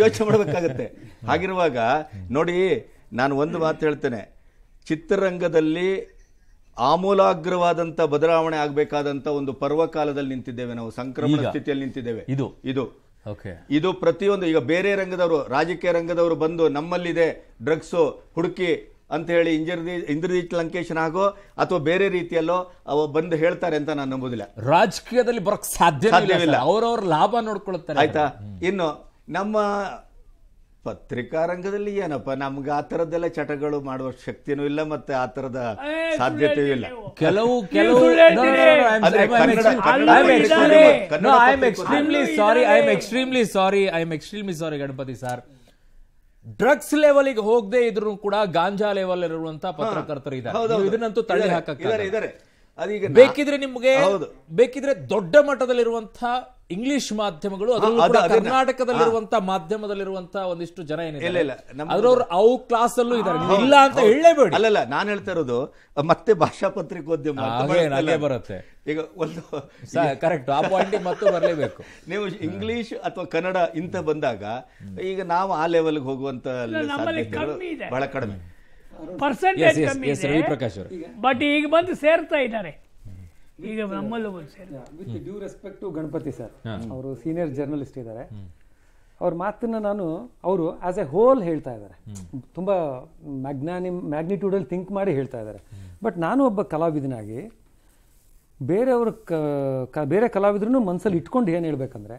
ಯೋಚನೆ ಮಾಡಬೇಕಾಗತ್ತೆ ಹಾಗಿರುವಾಗ ನೋಡಿ ನಾನು ಒಂದು ಮಾತು ಹೇಳ್ತೇನೆ ಚಿತ್ರರಂಗದಲ್ಲಿ ಆಮೂಲಾಗ್ರವಾದಂತ ಬದಲಾವಣೆ ಆಗಬೇಕಾದಂತ ಒಂದು ಪರ್ವಕಾಲದಲ್ಲಿ ನಿಂತಿದ್ದೇವೆ ನಾವು ಸಂಕ್ರಮಣ ಸ್ಥಿತಿಯಲ್ಲಿ ನಿಂತಿದ್ದೇವೆ ಇದು ಇದು ಇದು ಪ್ರತಿಯೊಂದು ಈಗ ಬೇರೆ ರಂಗದವರು ರಾಜಕೀಯ ರಂಗದವರು ಬಂದು ನಮ್ಮಲ್ಲಿದೆ ಡ್ರಗ್ಸು ಹುಡುಕಿ ಅಂತ ಹೇಳಿ ಇಂಜರ್ದಿ ಇಂದ್ರಜಿತ್ ಲಂಕೇಶನ್ ಅಥವಾ ಬೇರೆ ರೀತಿಯಲ್ಲೋ ಅವ ಬಂದು ಹೇಳ್ತಾರೆ ಅಂತ ನಾನು ನಂಬುದಿಲ್ಲ ರಾಜಕೀಯದಲ್ಲಿ ಬರಕ್ ಸಾಧ್ಯ ಅವರವ್ರ ಲಾಭ ನೋಡ್ಕೊಳ್ತಾರೆ ಆಯ್ತಾ ಇನ್ನು ನಮ್ಮ ಪತ್ರಿಕಾ ರಂಗದಲ್ಲಿ ಏನಪ್ಪ ನಮ್ಗೆ ಆ ತರದ್ದೆಲ್ಲ ಚಟಗಳು ಮಾಡುವ ಶಕ್ತಿನೂ ಇಲ್ಲ ಮತ್ತೆ ಆ ತರದ ಸಾಧ್ಯತೆ ಇಲ್ಲ ಕೆಲವು ಕೆಲವು I sorry I am extremely sorry I am extremely sorry Ganapathi sir drugs ಗೆ ಹೋಗದೆ ಇದ್ರು ಕೂಡ ಗಾಂಜಾ ಲೆವೆಲ್ ಇರುವಂತ ಪತ್ರಕರ್ತರು ಇದ್ದಾರೆ ಇದನ್ನಂತೂ ತಳ್ಳಿ ಬೇಕಿದ್ರೆ ನಿಮಗೆ ಬೇಕಿದ್ರೆ ದೊಡ್ಡ ಮಟ್ಟದಲ್ಲಿರುವಂತಹ ಇಂಗ್ಲಿಷ್ ಮಾಧ್ಯಮಗಳು ಕರ್ನಾಟಕದಲ್ಲಿರುವಂತಹ ಮಾಧ್ಯಮದಲ್ಲಿರುವಂತ ಒಂದಿಷ್ಟು ಜನ ಏನಿದೆ ಅದ್ರವ್ರು ಅವು ಕ್ಲಾಸ್ ಅಲ್ಲೂ ಇದ್ದಾರೆ ಇಲ್ಲ ಅಂತ ಹೇಳಲೇಬೇಡಿ ಅಲ್ಲಲ್ಲ ನಾನು ಹೇಳ್ತಾ ಇರೋದು ಮತ್ತೆ ಭಾಷಾ ಪತ್ರಿಕೋದ್ಯಮ ಬರುತ್ತೆ ಈಗ ಒಂದು ಕರೆಕ್ಟ್ ಆ ಪಾಯಿಂಟ್ ಮತ್ತೆ ಬರಲೇಬೇಕು ನೀವು ಇಂಗ್ಲಿಷ್ ಅಥವಾ ಕನ್ನಡ ಇಂತ ಬಂದಾಗ ಈಗ ನಾವು ಆ ಲೆವೆಲ್ ಹೋಗುವಂತ ಬಹಳ ಕಡಿಮೆ ಪರ್ಸೆಂಟೇಜ್ ಬಟ್ ಈಗ ಬಂದು ಸೇರ್ತಾ ಇದ್ದಾರೆ ಈಗ with respect to Ganapathi sir ಅವರು ಸೀನಿಯರ್ ಜರ್ನಲಿಸ್ಟ್ ಇದ್ದಾರೆ ಅವ್ರ ಮಾತನ್ನ ನಾನು ಅವರು ಆಸ್ ಎ ಹೋಲ್ ಹೇಳ್ತಾ ಇದ್ದಾರೆ ತುಂಬಾ ಮ್ಯಾಗ್ನಾನಿ ಅಲ್ಲಿ ಥಿಂಕ್ ಮಾಡಿ ಹೇಳ್ತಾ ಇದ್ದಾರೆ ಬಟ್ ನಾನು ಒಬ್ಬ ಕಲಾವಿದನಾಗಿ ಬೇರೆಯವ್ರ ಕ ಬೇರೆ ಕಲಾವಿದ್ರೂ ಮನಸ್ಸಲ್ಲಿ ಇಟ್ಕೊಂಡು ಏನು ಹೇಳ್ಬೇಕಂದ್ರೆ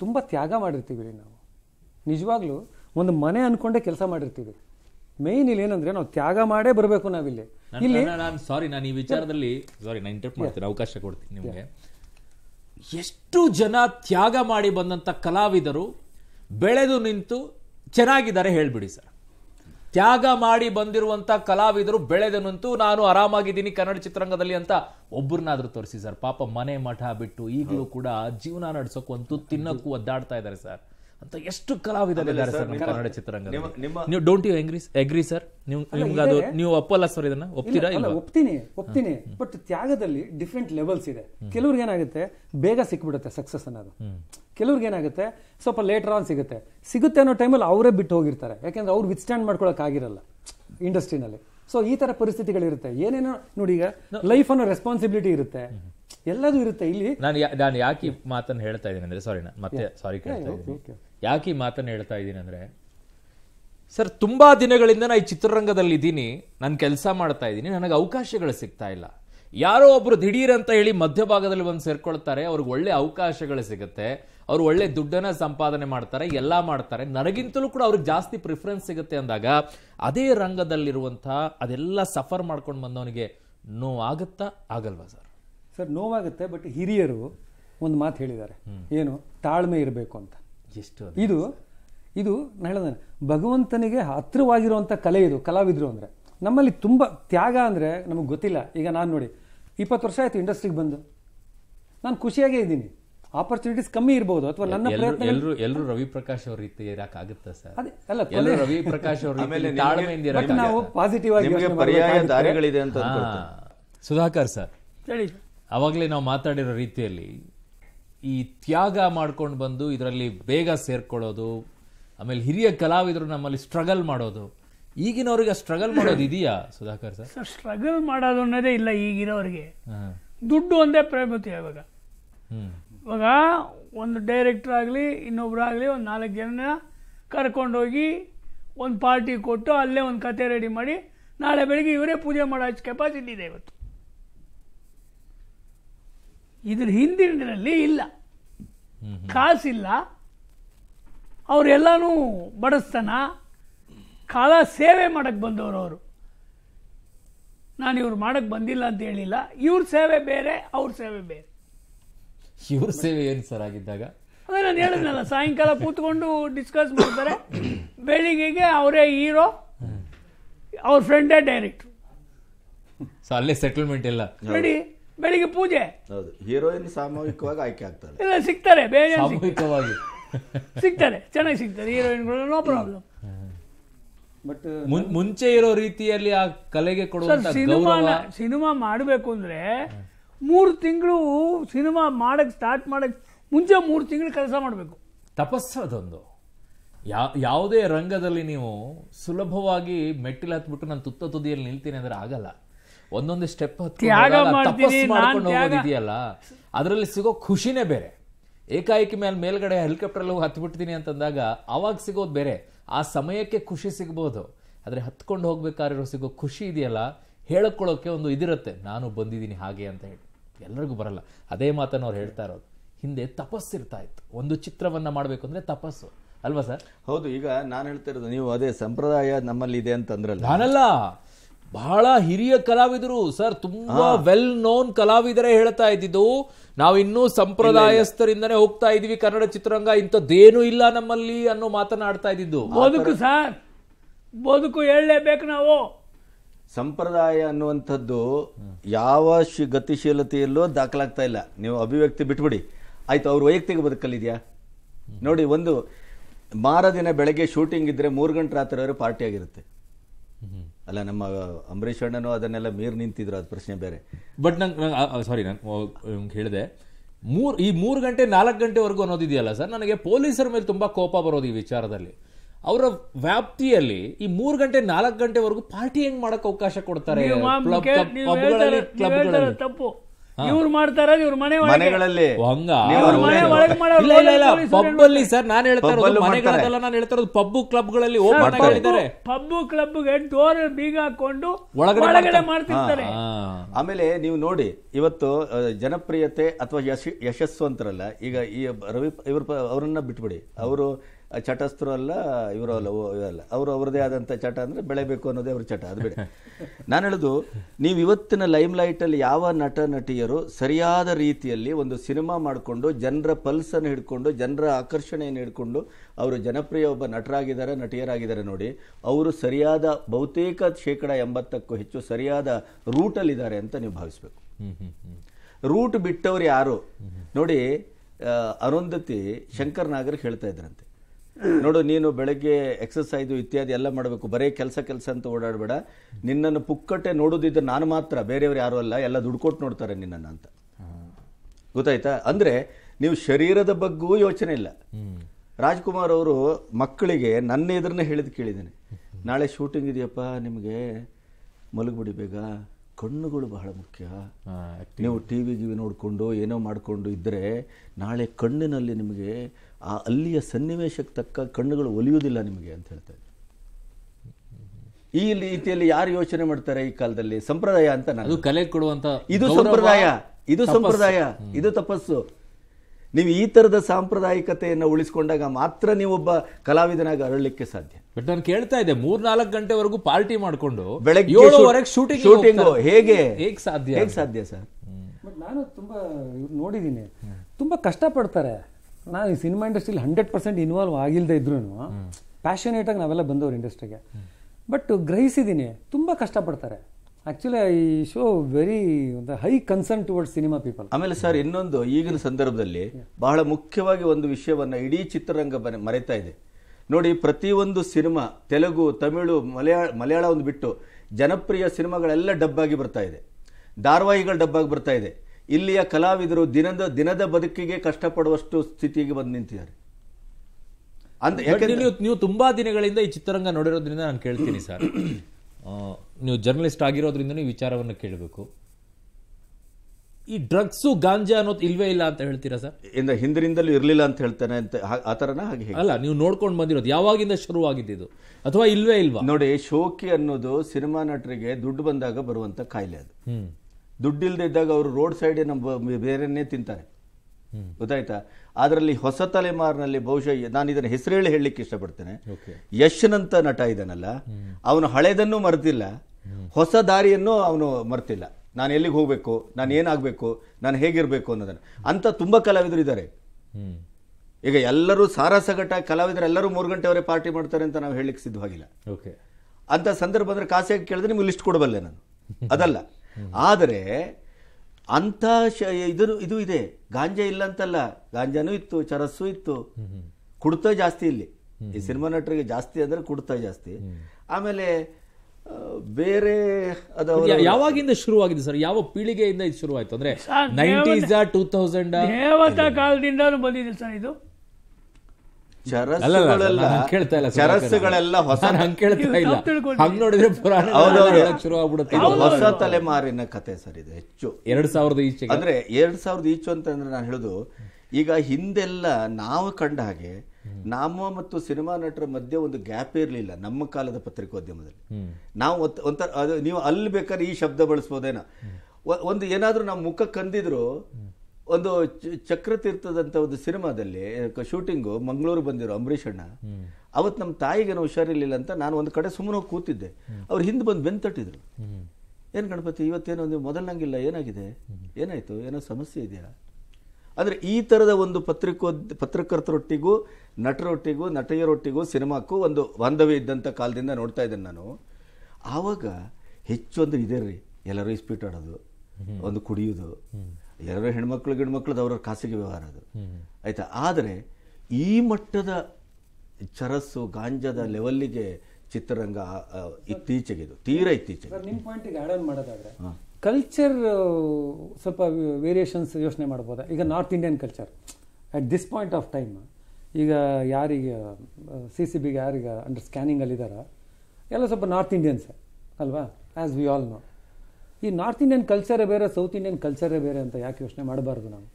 ತುಂಬ ತ್ಯಾಗ ಮಾಡಿರ್ತೀವಿ ನಾವು ನಿಜವಾಗ್ಲೂ ಒಂದು ಮನೆ ಅನ್ಕೊಂಡೇ ಕೆಲಸ ಮಾಡಿರ್ತೀವಿ ಮೇನ್ ಇಲ್ಲಿ ಏನಂದ್ರೆ ನಾವು ತ್ಯಾಗ ಮಾಡೇ ಬರಬೇಕು ನಾವಿಲ್ಲಿ ಇಲ್ಲಿ ನಾನು ಸಾರಿ ನಾನು ಈ ವಿಚಾರದಲ್ಲಿ ಸಾರಿ ನಾನು ಇಂಟರ್ಪ್ಟ್ ಮಾಡ್ತೀನಿ ಅವಕಾಶ ಕೊಡ್ತೀನಿ ನಿಮಗೆ ಎಷ್ಟು ಜನ ತ್ಯಾಗ ಮಾಡಿ ಬಂದಂತ ಕಲಾವಿದರು ಬೆಳೆದು ನಿಂತು ಚೆನ್ನಾಗಿದ್ದಾರೆ ಹೇಳ್ಬಿಡಿ ಸರ್ ತ್ಯಾಗ ಮಾಡಿ ಬಂದಿರುವಂತ ಕಲಾವಿದರು ಬೆಳೆದು ನಿಂತು ನಾನು ಆರಾಮಾಗಿದ್ದೀನಿ ಕನ್ನಡ ಚಿತ್ರರಂಗದಲ್ಲಿ ಅಂತ ಒಬ್ಬರನ್ನಾದ್ರೂ ತೋರಿಸಿ ಸರ್ ಪಾಪ ಮನೆ ಮಠ ಬಿಟ್ಟು ಈಗಲೂ ಕೂಡ ಜೀವನ ನಡೆಸೋಕ್ಕೂ ಅಂತೂ ತಿನ್ನೋಕ್ಕೂ ಒದ್ದಾಡ್ತಾ ಇದ್ದಾರೆ ಸರ್ ಅಂತ ಎಷ್ಟು ಕಲಾವಿದರಿದ್ದಾರೆ ಸರ್ ನಮ್ಮ ಕನ್ನಡ ಚಿತ್ರರಂಗ ನೀವು don't you angry agree sir ನೀವು ನಿಮ್ಗೆ ಅದು ನೀವು ಒಪ್ಪಲ್ಲ ಸರ್ ಇದನ್ನ ಒಪ್ತೀರಾ ಇಲ್ಲ ಒಪ್ತೀನಿ ಒಪ್ತೀನಿ ಬಟ್ ತ್ಯಾಗದಲ್ಲಿ ಡಿಫ್ರೆಂಟ್ ಲೆವೆಲ್ಸ್ ಇದೆ ಕೆಲವ್ರಿಗೆ ಏನಾಗುತ್ತೆ ಬೇಗ ಸಿಕ್ಬಿಡುತ್ತೆ ಸಕ್ಸಸ್ ಅನ್ನೋದು ಕೆಲವ್ರಿಗೆ ಏನಾಗುತ್ತೆ ಸ್ವಲ್ಪ ಲೇಟರ್ ಆನ್ ಸಿಗುತ್ತೆ ಸಿಗುತ್ತೆ ಅನ್ನೋ ಟೈಮಲ್ಲಿ ಅವರೇ ಬಿಟ್ಟು ಹೋಗಿರ್ತಾರೆ ಯಾಕೆಂದ್ರೆ ಅವ್ರು ವಿತ್ ಸ್ಟ್ಯಾಂಡ್ ಮಾಡ್ಕೊಳಕ್ ಆಗಿರಲ್ಲ ಇಂಡಸ್ಟ್ರಿನಲ್ಲಿ ಸೊ ಈ ತರ ಪರಿಸ್ಥಿತಿಗಳಿರುತ್ತೆ ಏನೇನೋ ನೋಡಿ ಈಗ ಲೈಫ್ ಅನ್ನೋ ರೆಸ್ಪಾನ್ಸಿಬಿಲಿಟಿ ಇರುತ್ತೆ ಎಲ್ಲದೂ ಇರುತ್ತೆ ಇಲ್ಲಿ ನಾನು ನಾನು ಯಾಕೆ ಮಾತನ್ನು ಹೇಳ್ತಾ ಇದ್ದೀನಿ ಅಂದ್ರೆ ಸಾರಿ ಮತ್ತೆ ಸಾರಿ ಕೇಳ್ತಾ ಇದ್ದೀನಿ ಯಾಕೆ ಈ ಮಾತನ್ನು ಹೇಳ್ತಾ ಇದ್ದೀನಿ ಅಂದರೆ ಸರ್ ತುಂಬ ದಿನಗಳಿಂದ ನಾನು ಈ ಚಿತ್ರರಂಗದಲ್ಲಿ ಇದ್ದೀನಿ ನಾನು ಕೆಲಸ ಮಾಡ್ತಾ ಇದ್ದೀನಿ ನನಗೆ ಅವಕಾಶಗಳು ಸಿಗ್ತಾ ಇಲ್ಲ ಯಾರೋ ಒಬ್ಬರು ದಿಢೀರ್ ಅಂತ ಹೇಳಿ ಮಧ್ಯಭಾಗದಲ್ಲಿ ಒಂದು ಸೇರ್ಕೊಳ್ತಾರೆ ಅವ್ರಿಗೆ ಒಳ್ಳೆ ಅವಕಾಶಗಳು ಸಿಗುತ್ತೆ ಅವ್ರು ಒಳ್ಳೆ ದುಡ್ಡನ್ನು ಸಂಪಾದನೆ ಮಾಡ್ತಾರೆ ಎಲ್ಲ ಮಾಡ್ತಾರೆ ನನಗಿಂತಲೂ ಕೂಡ ಅವ್ರಿಗೆ ಜಾಸ್ತಿ ಪ್ರಿಫರೆನ್ಸ್ ಸಿಗುತ್ತೆ ಅಂದಾಗ ಅದೇ ರಂಗದಲ್ಲಿರುವಂಥ ಅದೆಲ್ಲ ಸಫರ್ ಮಾಡ್ಕೊಂಡು ಬಂದವನಿಗೆ ನೋವಾಗುತ್ತಾ ಆಗಲ್ವಾ ಸರ್ ಸರ್ ನೋವಾಗುತ್ತೆ ಬಟ್ ಹಿರಿಯರು ಒಂದು ಮಾತು ಹೇಳಿದ್ದಾರೆ ಏನು ತಾಳ್ಮೆ ಇರಬೇಕು ಅಂತ ಎಷ್ಟು ಇದು ಇದು ನಾನು ಹೇಳೋದ ಭಗವಂತನಿಗೆ ಹತ್ತಿರವಾಗಿರುವಂಥ ಕಲೆ ಇದು ಕಲಾವಿದರು ಅಂದರೆ ನಮ್ಮಲ್ಲಿ ತುಂಬ ತ್ಯಾಗ ಅಂದರೆ ನಮಗೆ ಗೊತ್ತಿಲ್ಲ ಈಗ ನಾನು ನೋಡಿ ಇಪ್ಪತ್ತು ವರ್ಷ ಆಯಿತು ಇಂಡಸ್ಟ್ರಿಗೆ ಬಂದು ನಾನು ಖುಷಿಯಾಗೇ ಇದ್ದೀನಿ ಆಪರ್ಚುನಿಟೀಸ್ ಕಮ್ಮಿ ಇರ್ಬೋದು ಅಥವಾ ನನ್ನ ಪ್ರಯತ್ನ ಎಲ್ಲರೂ ಎಲ್ಲರೂ ರವಿ ಪ್ರಕಾಶ್ ಅವ್ರ ರೀತಿ ಆಗುತ್ತೆ ಸರ್ ಅದೇ ಅಲ್ಲ ರವಿ ಪ್ರಕಾಶ್ ಅವ್ರ ತಾಳ್ಮೆಯಿಂದ ಇರಕ್ಕೆ ನಾವು ಪಾಸಿಟಿವ್ ಆಗಿ ನಿಮಗೆ ಪರ್ಯಾಯ ದಾರಿಗಳಿದೆ ಅಂತ ಸುಧಾಕರ್ ಸರ್ ಹೇಳಿ ಅವಾಗಲೇ ನಾವು ಮಾತಾಡಿರೋ ರೀತಿಯಲ್ಲಿ ಈ ತ್ಯಾಗ ಮಾಡ್ಕೊಂಡು ಬಂದು ಇದರಲ್ಲಿ ಬೇಗ ಸೇರ್ಕೊಳ್ಳೋದು ಆಮೇಲೆ ಹಿರಿಯ ಕಲಾವಿದರು ನಮ್ಮಲ್ಲಿ ಸ್ಟ್ರಗಲ್ ಮಾಡೋದು ಈಗಿನವ್ರಿಗೆ ಸ್ಟ್ರಗಲ್ ಮಾಡೋದು ಇದೆಯಾ ಸುಧಾಕರ್ ಸರ್ ಸರ್ ಸ್ಟ್ರಗಲ್ ಮಾಡೋದು ಅನ್ನೋದೇ ಇಲ್ಲ ಈಗಿನವ್ರಿಗೆ ದುಡ್ಡು ಒಂದೇ ಪ್ರಮತಿ ಇವಾಗ ಇವಾಗ ಒಂದು ಡೈರೆಕ್ಟರ್ ಆಗಲಿ ಆಗಲಿ ಒಂದು ನಾಲ್ಕು ಜನ ಕರ್ಕೊಂಡೋಗಿ ಒಂದು ಪಾರ್ಟಿ ಕೊಟ್ಟು ಅಲ್ಲೇ ಒಂದು ಕತೆ ರೆಡಿ ಮಾಡಿ ನಾಳೆ ಬೆಳಿಗ್ಗೆ ಇವರೇ ಪೂಜೆ ಮಾಡೋ ಕೆಪಾಸಿಟಿ ಇದೆ ಇವತ್ತು ಇದ್ರ ಹಿಂದಿನಲ್ಲಿ ಇಲ್ಲ ಕಾಸಿಲ್ಲ ಅವರೆಲ್ಲನೂ ಬಡಿಸ್ತಾನ ಕಾಲ ಸೇವೆ ಮಾಡಕ್ಕೆ ಬಂದವರು ಅವರು ನಾನು ಇವ್ರು ಮಾಡಕ್ಕೆ ಬಂದಿಲ್ಲ ಅಂತ ಹೇಳಿಲ್ಲ ಇವ್ರ ಸೇವೆ ಬೇರೆ ಅವ್ರ ಸೇವೆ ಬೇರೆ ಇವ್ರ ಸೇವೆ ಏನು ಸರ್ ಆಗಿದ್ದಾಗ ಅದೇ ನಾನು ಹೇಳಿದ್ನಲ್ಲ ಸಾಯಂಕಾಲ ಕೂತ್ಕೊಂಡು ಡಿಸ್ಕಸ್ ಮಾಡ್ತಾರೆ ಬೆಳಿಗ್ಗೆಗೆ ಅವರೇ ಹೀರೋ ಅವ್ರ ಫ್ರೆಂಡೇ ಡೈರೆಕ್ಟ್ರು ಸೊ ಅಲ್ಲೇ ಸೆಟಲ್ಮೆಂಟ್ ಇಲ್ಲ ನೋಡಿ ಬೆಳಿಗ್ಗೆ ಪೂಜೆ ಹೌದು ಹೀರೋಯಿನ್ ಸಾಮೂಹಿಕವಾಗಿ ಆಯ್ಕೆ ಆಗ್ತಾರೆ ಇಲ್ಲ ಸಿಗ್ತಾರೆ ಬೇರೆ ಸಾಮೂಹಿಕವಾಗಿ ಸಿಗ್ತಾರೆ ಚೆನ್ನಾಗಿ ಸಿಗ್ತಾರೆ ಹೀರೋಯಿನ್ಗಳು ನೋ ಪ್ರಾಬ್ಲಮ್ ಬಟ್ ಮುಂಚೆ ಇರೋ ರೀತಿಯಲ್ಲಿ ಆ ಕಲೆಗೆ ಕೊಡುವ ಸಿನಿಮಾ ಸಿನಿಮಾ ಮಾಡಬೇಕು ಅಂದ್ರೆ ಮೂರು ತಿಂಗಳು ಸಿನಿಮಾ ಮಾಡಕ್ ಸ್ಟಾರ್ಟ್ ಮಾಡಕ್ ಮುಂಚೆ ಮೂರು ತಿಂಗಳು ಕೆಲಸ ಮಾಡಬೇಕು ತಪಸ್ಸು ಅದೊಂದು ಯಾವುದೇ ರಂಗದಲ್ಲಿ ನೀವು ಸುಲಭವಾಗಿ ಮೆಟ್ಟಿಲು ಹತ್ಬಿಟ್ಟು ನಾನು ತುತ್ತ ತುದಿಯಲ್ಲಿ ನಿಲ್ತೀನಿ ಅಂದ್ರೆ ಆಗಲ್ಲ ಒಂದೊಂದು ಸ್ಟೆಪ್ ತ್ಯಾಗ ಮಾಡ್ಕೊಂಡು ಹೋಗೋದಿದೆಯಲ್ಲ ಅದರಲ್ಲಿ ಸಿಗೋ ಖುಷಿನೇ ಬೇರೆ ಏಕಾಏಕಿ ಮೇಲೆ ಮೇಲ್ಗಡೆ ಹೆಲಿಕಾಪ್ಟರ್ ಹೋಗಿ ಹತ್ಬಿಡ್ತೀನಿ ಅಂತಂದಾಗ ಅವಾಗ ಸಿಗೋದು ಬೇರೆ ಆ ಸಮಯಕ್ಕೆ ಖುಷಿ ಸಿಗ್ಬೋದು ಆದ್ರೆ ಹತ್ಕೊಂಡು ಹೋಗ್ಬೇಕಾದ್ರೂ ಸಿಗೋ ಖುಷಿ ಇದೆಯಲ್ಲ ಹೇಳ್ಕೊಳ್ಳೋಕೆ ಒಂದು ಇದಿರುತ್ತೆ ನಾನು ಬಂದಿದ್ದೀನಿ ಹಾಗೆ ಅಂತ ಹೇಳಿ ಎಲ್ಲರಿಗೂ ಬರಲ್ಲ ಅದೇ ಮಾತನ್ನು ಅವ್ರು ಹೇಳ್ತಾ ಇರೋದು ಹಿಂದೆ ತಪಸ್ಸು ಇರ್ತಾ ಇತ್ತು ಒಂದು ಚಿತ್ರವನ್ನ ಮಾಡಬೇಕು ಅಂದ್ರೆ ತಪಸ್ಸು ಅಲ್ವಾ ಸರ್ ಹೌದು ಈಗ ನಾನು ಹೇಳ್ತಾ ಇರೋದು ನೀವು ಅದೇ ಸಂಪ್ರದಾಯ ನಮ್ಮಲ್ಲಿ ಇದೆ ಅಂತಂದ್ರಲ್ಲ ನಾನಲ್ಲ ಬಹಳ ಹಿರಿಯ ಕಲಾವಿದರು ಸರ್ ತುಂಬಾ ವೆಲ್ ನೋನ್ ಕಲಾವಿದರೇ ಹೇಳ್ತಾ ಇದ್ದಿದ್ದು ನಾವು ಇನ್ನೂ ಸಂಪ್ರದಾಯಸ್ಥರಿಂದನೇ ಹೋಗ್ತಾ ಇದೀವಿ ಕನ್ನಡ ಚಿತ್ರರಂಗ ಇಂಥದ್ದೇನು ಇಲ್ಲ ನಮ್ಮಲ್ಲಿ ಅನ್ನೋ ಮಾತನಾಡ್ತಾ ಇದ್ದಿದ್ದು ಬದುಕು ಸರ್ ಬದುಕು ಹೇಳಲೇಬೇಕು ನಾವು ಸಂಪ್ರದಾಯ ಅನ್ನುವಂಥದ್ದು ಯಾವ ಶಿ ಗತಿಶೀಲತೆಯಲ್ಲೂ ದಾಖಲಾಗ್ತಾ ಇಲ್ಲ ನೀವು ಅಭಿವ್ಯಕ್ತಿ ಬಿಟ್ಬಿಡಿ ಆಯ್ತು ಅವ್ರ ವೈಯಕ್ತಿಕ ಬದುಕಲ್ಲಿದೆಯಾ ನೋಡಿ ಒಂದು ಮಾರದಿನ ಬೆಳಗ್ಗೆ ಶೂಟಿಂಗ್ ಇದ್ರೆ ಮೂರು ಗಂಟೆ ರಾತ್ರಿವರೆ ಪಾರ್ಟಿ ಆಗಿರುತ್ತೆ ಅಲ್ಲ ನಮ್ಮ ಅಂಬರೀಷ್ ಅಣ್ಣನು ಅದನ್ನೆಲ್ಲ ಮೀರ್ ನಿಂತಿದ್ರು ಅದು ಪ್ರಶ್ನೆ ಬೇರೆ ಬಟ್ ನಂಗೆ ನಂಗೆ ಸಾರಿ ನಾನು ಹೇಳಿದೆ ಮೂರು ಈ ಮೂರು ಗಂಟೆ ನಾಲ್ಕು ಗಂಟೆವರೆಗೂ ಅನ್ನೋದಿದೆಯಲ್ಲ ಸರ್ ನನಗೆ ಪೊಲೀಸರ ಮೇಲೆ ತುಂಬ ಕೋಪ ಬರೋದು ಈ ವಿಚಾರದಲ್ಲಿ ಅವರ ವ್ಯಾಪ್ತಿಯಲ್ಲಿ ಈ ಮೂರ್ ಗಂಟೆ ನಾಲ್ಕು ಗಂಟೆವರೆಗೂ ಪಾರ್ಟಿ ಹೆಂಗ್ ಮಾಡಕ್ ಅವಕಾಶ ಕೊಡ್ತಾರೆ ತಪ್ಪು ಇವ್ರು ಮಾಡ್ತಾರ ಇವ್ರ ಮನೆ ಮನೆಗಳಲ್ಲಿ ಪಬ್ ಸರ್ ನಾನು ಹೇಳ್ತಾ ಮನೆಗಳಲ್ಲ ನಾನು ಹೇಳ್ತಾ ಇರೋದು ಪಬ್ ಕ್ಲಬ್ ಗಳಲ್ಲಿ ಪಬ್ಬು ಪಬ್ ಕ್ಲಬ್ ಡೋರ್ ಬೀಗ ಹಾಕೊಂಡು ಒಳಗಡೆ ಮಾಡ್ತಿರ್ತಾರೆ ಆಮೇಲೆ ನೀವು ನೋಡಿ ಇವತ್ತು ಜನಪ್ರಿಯತೆ ಅಥವಾ ಯಶಸ್ಸು ಅಂತಾರಲ್ಲ ಈಗ ಈ ರವಿ ಇವ್ರ ಅವರನ್ನ ಬಿಟ್ಬಿಡಿ ಅವರು ಚಟಸ್ಥರು ಅಲ್ಲ ಇವರು ಅಲ್ಲ ಇವಲ್ಲ ಅವರು ಅವರದೇ ಆದಂಥ ಚಟ ಅಂದರೆ ಬೆಳೆಬೇಕು ಅನ್ನೋದೇ ಅವ್ರ ಚಟ ಅದು ಬಿಡಿ ನಾನು ಹೇಳೋದು ನೀವು ಇವತ್ತಿನ ಲೈಮ್ ಲೈಟಲ್ಲಿ ಯಾವ ನಟ ನಟಿಯರು ಸರಿಯಾದ ರೀತಿಯಲ್ಲಿ ಒಂದು ಸಿನಿಮಾ ಮಾಡಿಕೊಂಡು ಜನರ ಪಲ್ಸನ್ನು ಹಿಡ್ಕೊಂಡು ಜನರ ಆಕರ್ಷಣೆಯನ್ನು ಹಿಡ್ಕೊಂಡು ಅವರು ಜನಪ್ರಿಯ ಒಬ್ಬ ನಟರಾಗಿದ್ದಾರೆ ನಟಿಯರಾಗಿದ್ದಾರೆ ನೋಡಿ ಅವರು ಸರಿಯಾದ ಬಹುತೇಕ ಶೇಕಡ ಎಂಬತ್ತಕ್ಕೂ ಹೆಚ್ಚು ಸರಿಯಾದ ರೂಟಲ್ಲಿದ್ದಾರೆ ಅಂತ ನೀವು ಭಾವಿಸಬೇಕು ರೂಟ್ ಬಿಟ್ಟವ್ರು ಯಾರು ನೋಡಿ ಅರುಂಧತಿ ಶಂಕರ್ ನಾಗರ್ ಹೇಳ್ತಾ ಇದ್ರಂತೆ ನೋಡು ನೀನು ಬೆಳಗ್ಗೆ ಎಕ್ಸಸೈಸು ಇತ್ಯಾದಿ ಎಲ್ಲ ಮಾಡಬೇಕು ಬರೀ ಕೆಲಸ ಕೆಲಸ ಅಂತ ಓಡಾಡಬೇಡ ನಿನ್ನನ್ನು ಪುಕ್ಕಟ್ಟೆ ನೋಡೋದಿದ್ದರೆ ನಾನು ಮಾತ್ರ ಬೇರೆಯವರು ಯಾರೂ ಅಲ್ಲ ಎಲ್ಲ ದುಡ್ಡು ನೋಡ್ತಾರೆ ನಿನ್ನನ್ನು ಅಂತ ಗೊತ್ತಾಯ್ತಾ ಅಂದರೆ ನೀವು ಶರೀರದ ಬಗ್ಗೂ ಯೋಚನೆ ಇಲ್ಲ ರಾಜ್ಕುಮಾರ್ ಅವರು ಮಕ್ಕಳಿಗೆ ನನ್ನ ಎದುರನ್ನೇ ಹೇಳಿದ್ ಕೇಳಿದ್ದೇನೆ ನಾಳೆ ಶೂಟಿಂಗ್ ಇದೆಯಪ್ಪ ನಿಮಗೆ ಮಲಗಿಬಿಡಿ ಬೇಗ ಕಣ್ಣುಗಳು ಬಹಳ ಮುಖ್ಯ ನೀವು ಟಿ ವಿ ಗಿವಿ ನೋಡಿಕೊಂಡು ಏನೋ ಮಾಡಿಕೊಂಡು ಇದ್ದರೆ ನಾಳೆ ಕಣ್ಣಿನಲ್ಲಿ ನಿಮಗೆ ಆ ಅಲ್ಲಿಯ ಸನ್ನಿವೇಶಕ್ಕೆ ತಕ್ಕ ಕಣ್ಣುಗಳು ಒಲಿಯುವುದಿಲ್ಲ ನಿಮಗೆ ಅಂತ ಹೇಳ್ತಾರೆ ಈ ರೀತಿಯಲ್ಲಿ ಯಾರು ಯೋಚನೆ ಮಾಡ್ತಾರೆ ಈ ಕಾಲದಲ್ಲಿ ಸಂಪ್ರದಾಯ ಅಂತ ನಾನು ಕಲೆ ಕೊಡುವಂತ ಇದು ಸಂಪ್ರದಾಯ ಇದು ಸಂಪ್ರದಾಯ ಇದು ತಪಸ್ಸು ನೀವು ಈ ತರದ ಸಾಂಪ್ರದಾಯಿಕತೆಯನ್ನು ಉಳಿಸ್ಕೊಂಡಾಗ ಮಾತ್ರ ಒಬ್ಬ ಕಲಾವಿದನಾಗಿ ಅರಳಲಿಕ್ಕೆ ಸಾಧ್ಯ ಬಟ್ ನಾನು ಕೇಳ್ತಾ ಇದ್ದೆ ನಾಲ್ಕು ಗಂಟೆವರೆಗೂ ಪಾರ್ಟಿ ಮಾಡಿಕೊಂಡು ಬೆಳಗ್ಗೆ ಶೂಟಿಂಗ್ ಶೂಟಿಂಗ್ ಹೇಗೆ ಹೇಗೆ ಸಾಧ್ಯ ಹೇಗೆ ಸಾಧ್ಯ ಸರ್ ನಾನು ತುಂಬ ನೋಡಿದ್ದೀನಿ ತುಂಬಾ ಕಷ್ಟಪಡ್ತಾರೆ ನಾನು ಈ ಸಿನಿಮಾ ಇಂಡಸ್ಟ್ರಿಲಿ ಹಂಡ್ರೆಡ್ ಪರ್ಸೆಂಟ್ ಇನ್ವಾಲ್ವ್ ಆಗಿಲ್ಲದೆ ಇದ್ರೂ ಆಗಿ ನಾವೆಲ್ಲ ಬಂದವರು ಇಂಡಸ್ಟ್ರಿಗೆ ಬಟ್ ಗ್ರಹಿಸಿದ್ದೀನಿ ತುಂಬ ಕಷ್ಟಪಡ್ತಾರೆ ಆ್ಯಕ್ಚುಲಿ ಐ ಶೋ ವೆರಿ ಒಂದು high concern towards cinema people ಆಮೇಲೆ ಸರ್ ಇನ್ನೊಂದು ಈಗಿನ ಸಂದರ್ಭದಲ್ಲಿ ಬಹಳ ಮುಖ್ಯವಾಗಿ ಒಂದು ವಿಷಯವನ್ನು ಇಡೀ ಚಿತ್ರರಂಗ ಮರೆತಾ ಇದೆ ನೋಡಿ ಪ್ರತಿಯೊಂದು ಸಿನಿಮಾ ತೆಲುಗು ತಮಿಳು ಮಲಯಾ ಮಲಯಾಳ ಒಂದು ಬಿಟ್ಟು ಜನಪ್ರಿಯ ಸಿನಿಮಾಗಳೆಲ್ಲ ಡಬ್ಬಾಗಿ ಬರ್ತಾ ಇದೆ ಧಾರಾವಾಹಿಗಳು ಡಬ್ಬಾಗಿ ಬರ್ತಾ ಇದೆ ಇಲ್ಲಿಯ ಕಲಾವಿದರು ದಿನದ ದಿನದ ಬದುಕಿಗೆ ಕಷ್ಟಪಡುವಷ್ಟು ಸ್ಥಿತಿಗೆ ಬಂದು ನಿಂತಿದ್ದಾರೆ ಅಂದ್ರೆ ನೀವು ತುಂಬಾ ದಿನಗಳಿಂದ ಈ ಚಿತ್ರರಂಗ ನೋಡಿರೋದ್ರಿಂದ ನಾನು ಕೇಳ್ತೀನಿ ಸರ್ ನೀವು ಜರ್ನಲಿಸ್ಟ್ ಆಗಿರೋದ್ರಿಂದ ನೀವು ವಿಚಾರವನ್ನು ಕೇಳಬೇಕು ಈ ಡ್ರಗ್ಸು ಗಾಂಜಾ ಅನ್ನೋದು ಇಲ್ವೇ ಇಲ್ಲ ಅಂತ ಹೇಳ್ತೀರಾ ಸರ್ ಇಂದ ಹಿಂದಿನಿಂದಲೂ ಇರಲಿಲ್ಲ ಅಂತ ಹೇಳ್ತಾನೆ ಅಂತ ಆ ಥರನ ಹಾಗೆ ಅಲ್ಲ ನೀವು ನೋಡ್ಕೊಂಡು ಬಂದಿರೋದು ಯಾವಾಗಿಂದ ಶುರುವಾಗಿದ್ದು ಅಥವಾ ಇಲ್ವೇ ಇಲ್ವಾ ನೋಡಿ ಶೋಕಿ ಅನ್ನೋದು ಸಿನಿಮಾ ನಟರಿಗೆ ದುಡ್ಡು ಬಂದಾಗ ಬರುವಂಥ ಕಾಯಿಲೆ ಅದು ದುಡ್ಡಿಲ್ಲದೆ ಇದ್ದಾಗ ಅವರು ರೋಡ್ ಸೈಡ್ ನಮ್ಮ ಬೇರೆಯನ್ನೇ ತಿಂತಾರೆ ಗೊತ್ತಾಯ್ತಾ ಅದರಲ್ಲಿ ಹೊಸ ತಲೆಮಾರಿನಲ್ಲಿ ಬಹುಶಃ ನಾನು ಇದನ್ನ ಹೆಸರು ಹೇಳಿ ಹೇಳಲಿಕ್ಕೆ ಇಷ್ಟಪಡ್ತೇನೆ ಯಶ್ನಂತ ನಟ ಇದನ್ನಲ್ಲ ಅವನು ಹಳೆದನ್ನು ಮರೆತಿಲ್ಲ ಹೊಸ ದಾರಿಯನ್ನು ಅವನು ಮರೆತಿಲ್ಲ ನಾನು ಎಲ್ಲಿಗೆ ಹೋಗ್ಬೇಕು ನಾನು ಏನಾಗಬೇಕು ನಾನು ಹೇಗಿರಬೇಕು ಅನ್ನೋದನ್ನ ಅಂತ ತುಂಬಾ ಕಲಾವಿದರು ಇದ್ದಾರೆ ಈಗ ಎಲ್ಲರೂ ಸಾರಸಗಟ ಎಲ್ಲರೂ ಮೂರು ಗಂಟೆವರೆ ಪಾರ್ಟಿ ಮಾಡ್ತಾರೆ ಅಂತ ನಾವು ಹೇಳಲಿಕ್ಕೆ ಸಿದ್ಧವಾಗಿಲ್ಲ ಓಕೆ ಅಂತ ಸಂದರ್ಭ ಅಂದರೆ ಕಾಸಿಯಾಗಿ ಕೇಳಿದ್ರೆ ನಿಮ್ಗೆ ಲಿಸ್ಟ್ ಕೊಡಬಲ್ಲೆ ನಾನು *laughs* ಅದಲ್ಲ ಆದರೆ ಅಂಥ ಶ ಇದು ಇದೆ ಗಾಂಜಾ ಇಲ್ಲ ಅಂತಲ್ಲ ಗಾಂಜಾನು ಇತ್ತು ಚರಸ್ಸು ಇತ್ತು ಕುಡ್ತ ಜಾಸ್ತಿ ಇಲ್ಲಿ ಈ ಸಿನಿಮಾ ನಟರಿಗೆ ಜಾಸ್ತಿ ಅಂದ್ರೆ ಕುಡ್ತ ಜಾಸ್ತಿ ಆಮೇಲೆ ಬೇರೆ ಅದು ಯಾವಾಗಿಂದ ಶುರುವಾಗಿದೆ ಸರ್ ಯಾವ ಪೀಳಿಗೆಯಿಂದ ಇದು ಶುರುವಾಯಿತು ಅಂದ್ರೆ ನೈಂಟೀಸ್ ಟೂ ತೌಸಂಡ್ ಕಾಲದಿಂದ ಬಂದಿದೆ ಸರ್ ಇದು ಚರಸ್ಸುಗಳೆಲ್ಲ ಹೊಸ ಹಂಗ್ ನೋಡಿದ್ರೆ ಪುರಾಣ ಹೊಸ ತಲೆಮಾರಿನ ಕತೆ ಸರ್ ಇದು ಹೆಚ್ಚು ಎರಡ್ ಸಾವಿರದ ಈಚೆ ಅಂದ್ರೆ ಎರಡ್ ಸಾವಿರದ ಈಚು ಅಂತಂದ್ರೆ ನಾನು ಹೇಳುದು ಈಗ ಹಿಂದೆಲ್ಲ ನಾವು ಕಂಡ ಹಾಗೆ ನಾಮ ಮತ್ತು ಸಿನಿಮಾ ನಟರ ಮಧ್ಯೆ ಒಂದು ಗ್ಯಾಪ್ ಇರಲಿಲ್ಲ ನಮ್ಮ ಕಾಲದ ಪತ್ರಿಕೋದ್ಯಮದಲ್ಲಿ ನಾವು ಒಂಥರ ನೀವು ಅಲ್ಲಿ ಬೇಕಾದ್ರೆ ಈ ಶಬ್ದ ಬಳಸ್ಬೋದೇನ ಒಂದು ಏನಾದರೂ ನಮ್ಮ ಮುಖ ಕಂದಿದ್ರು ಒಂದು ಚಕ್ರತೀರ್ಥದಂತ ಒಂದು ಸಿನಿಮಾದಲ್ಲಿ ಶೂಟಿಂಗು ಮಂಗಳೂರು ಬಂದಿರೋ ಅಂಬರೀಷ್ ಅಣ್ಣ ಅವತ್ತು ನಮ್ಮ ತಾಯಿಗೆ ನಾವು ಹುಷಾರಿರ್ಲಿಲ್ಲ ಅಂತ ನಾನು ಒಂದು ಕಡೆ ಸುಮ್ಮನೆ ಕೂತಿದ್ದೆ ಅವ್ರು ಹಿಂದೆ ಬಂದು ಬೆನ್ ತಟ್ಟಿದ್ರು ಏನು ಗಣಪತಿ ಇವತ್ತೇನೋ ಒಂದು ಮೊದಲನಂಗಿಲ್ಲ ಏನಾಗಿದೆ ಏನಾಯಿತು ಏನೋ ಸಮಸ್ಯೆ ಇದೆಯಾ ಅಂದರೆ ಈ ಥರದ ಒಂದು ಪತ್ರಿಕೋ ಪತ್ರಕರ್ತರೊಟ್ಟಿಗೂ ನಟರೊಟ್ಟಿಗೂ ನಟಿಯರೊಟ್ಟಿಗೂ ಸಿನಿಮಾಕ್ಕೂ ಒಂದು ಬಾಂಧವ್ಯ ಇದ್ದಂಥ ಕಾಲದಿಂದ ನೋಡ್ತಾ ಇದ್ದೇನೆ ನಾನು ಆವಾಗ ಹೆಚ್ಚು ಅಂದ್ರೆ ಇದೇ ರೀ ಎಲ್ಲರೂ ಇಸ್ಪೀಟ್ ಆಡೋದು ಒಂದು ಕುಡಿಯೋದು ಎರಡು ಹೆಣ್ಮಕ್ಳು ಗಿಣ್ಮಕ್ಳದ್ದು ಅವರ ಖಾಸಗಿ ವ್ಯವಹಾರ ಅದು ಆಯ್ತಾ ಆದರೆ ಈ ಮಟ್ಟದ ಚರಸ್ಸು ಗಾಂಜಾದ ಲೆವೆಲ್ಲಿಗೆ ಚಿತ್ರರಂಗ ಇತ್ತೀಚೆಗೆ ಇದು ತೀರಾ ಇತ್ತೀಚೆಗೆ ನಿಮ್ಮ ಪಾಯಿಂಟಿಗೆ ಆ್ಯಡ್ ಆನ್ ಮಾಡೋದಾದ್ರೆ ಕಲ್ಚರ್ ಸ್ವಲ್ಪ ವೇರಿಯೇಷನ್ಸ್ ಯೋಚನೆ ಮಾಡ್ಬೋದ ಈಗ north Indian culture at this point of time ಈಗ ಯಾರಿಗೆ ಸಿ ಸಿ ಬಿಗೆ ಯಾರಿಗೆ ಅಂಡರ್ ಸ್ಕ್ಯಾನಿಂಗಲ್ಲಿದ್ದಾರೋ ಎಲ್ಲ ಸ್ವಲ್ಪ ನಾರ್ತ್ ಇಂಡಿಯನ್ಸ್ ಅಲ್ವಾ ಆ್ಯಸ್ ವಿ ಆಲ್ ನೋ ಈ ನಾರ್ತ್ ಇಂಡಿಯನ್ ಕಲ್ಚರೇ ಬೇರೆ ಸೌತ್ ಇಂಡಿಯನ್ ಕಲ್ಚರೇ ಬೇರೆ ಅಂತ ಯಾಕೆ ಯೋಚನೆ ಮಾಡಬಾರ್ದು ನಾವು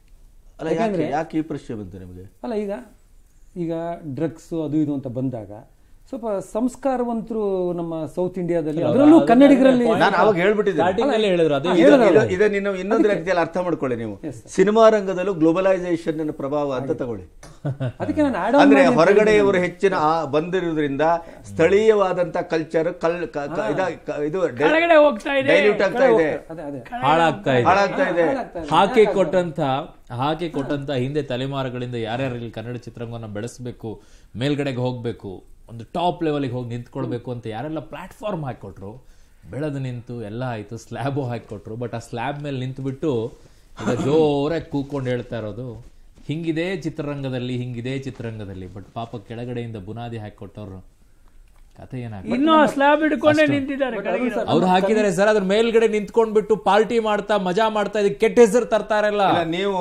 ಅಲ್ಲ ಯಾಕೆ ಯಾಕೆ ಈ ಪ್ರಶ್ನೆ ಬಂತು ನಿಮಗೆ ಅಲ್ಲ ಈಗ ಈಗ ಡ್ರಗ್ಸು ಅದು ಇದು ಅಂತ ಬಂದಾಗ ಸ್ವಲ್ಪ ಸಂಸ್ಕಾರವಂತರು ನಮ್ಮ ಸೌತ್ ಇಂಡಿಯಾದಲ್ಲಿ ಅದರಲ್ಲೂ ಕನ್ನಡಿಗರಲ್ಲಿ ನಾನು ಅವಾಗ ಹೇಳ್ಬಿಟ್ಟಿದ್ದೆ ಇದನ್ನ ನೀವು ಇನ್ನೊಂದು ರೀತಿಯಲ್ಲಿ ಅರ್ಥ ಮಾಡ್ಕೊಳ್ಳಿ ನೀವು ಸಿನಿಮಾ ರಂಗದಲ್ಲೂ ಗ್ಲೋಬಲೈಸೇಷನ್ ಪ್ರಭಾವ ಅಂತ ತಗೊಳ್ಳಿ ಅದಕ್ಕೆ ನಾನು ಅಂದ್ರೆ ಹೊರಗಡೆಯವರು ಹೆಚ್ಚಿನ ಬಂದಿರೋದ್ರಿಂದ ಸ್ಥಳೀಯವಾದಂತ ಕಲ್ಚರ್ ಕಲ್ ಇದು ಡೈಲ್ಯೂಟ್ ಆಗ್ತಾ ಇದೆ ಹಾಳಾಗ್ತಾ ಇದೆ ಹಾಳಾಗ್ತಾ ಇದೆ ಹಾಕಿ ಕೊಟ್ಟಂತ ಹಾಕಿ ಕೊಟ್ಟಂತ ಹಿಂದೆ ತಲೆಮಾರುಗಳಿಂದ ಯಾರ್ಯಾರು ಇಲ್ಲಿ ಕನ್ನಡ ಚಿತ್ರರಂಗವನ್ನು ಬೆಳೆಸಬೇಕು ಮೇಲ್ಗಡೆಗೆ ಹೋಗ್ಬೇಕು ಒಂದು ಟಾಪ್ ಲೆವೆಲಿಗೆ ಹೋಗಿ ನಿಂತ್ಕೊಳ್ಬೇಕು ಅಂತ ಯಾರೆಲ್ಲ ಪ್ಲಾಟ್ಫಾರ್ಮ್ ಹಾಕಿಕೊಟ್ರು ಬೆಳೆದು ನಿಂತು ಎಲ್ಲ ಆಯಿತು ಸ್ಲ್ಯಾಬು ಹಾಕಿಕೊಟ್ರು ಬಟ್ ಆ ಸ್ಲ್ಯಾಬ್ ಮೇಲೆ ನಿಂತುಬಿಟ್ಟು ಈಗ ಜೋರಾಗಿ ಕೂಕೊಂಡು ಹೇಳ್ತಾ ಇರೋದು ಹಿಂಗಿದೆ ಚಿತ್ರರಂಗದಲ್ಲಿ ಹಿಂಗಿದೆ ಚಿತ್ರರಂಗದಲ್ಲಿ ಬಟ್ ಪಾಪ ಕೆಳಗಡೆಯಿಂದ ಬುನಾದಿ ಹಾಕಿಕೊಟ್ಟವ್ರು ಕಥೆ ಅವ್ರು ಹಾಕಿದ್ದಾರೆ ಸರ್ ಅದ್ರ ಮೇಲ್ಗಡೆ ನಿಂತ್ಕೊಂಡ್ಬಿಟ್ಟು ಪಾರ್ಟಿ ಮಾಡ್ತಾ ಮಜಾ ಮಾಡ್ತಾ ಇದಕ್ಕೆ ಕೆಟ್ಟ ಹೆಸರು ತರ್ತಾರಲ್ಲ ನೀವು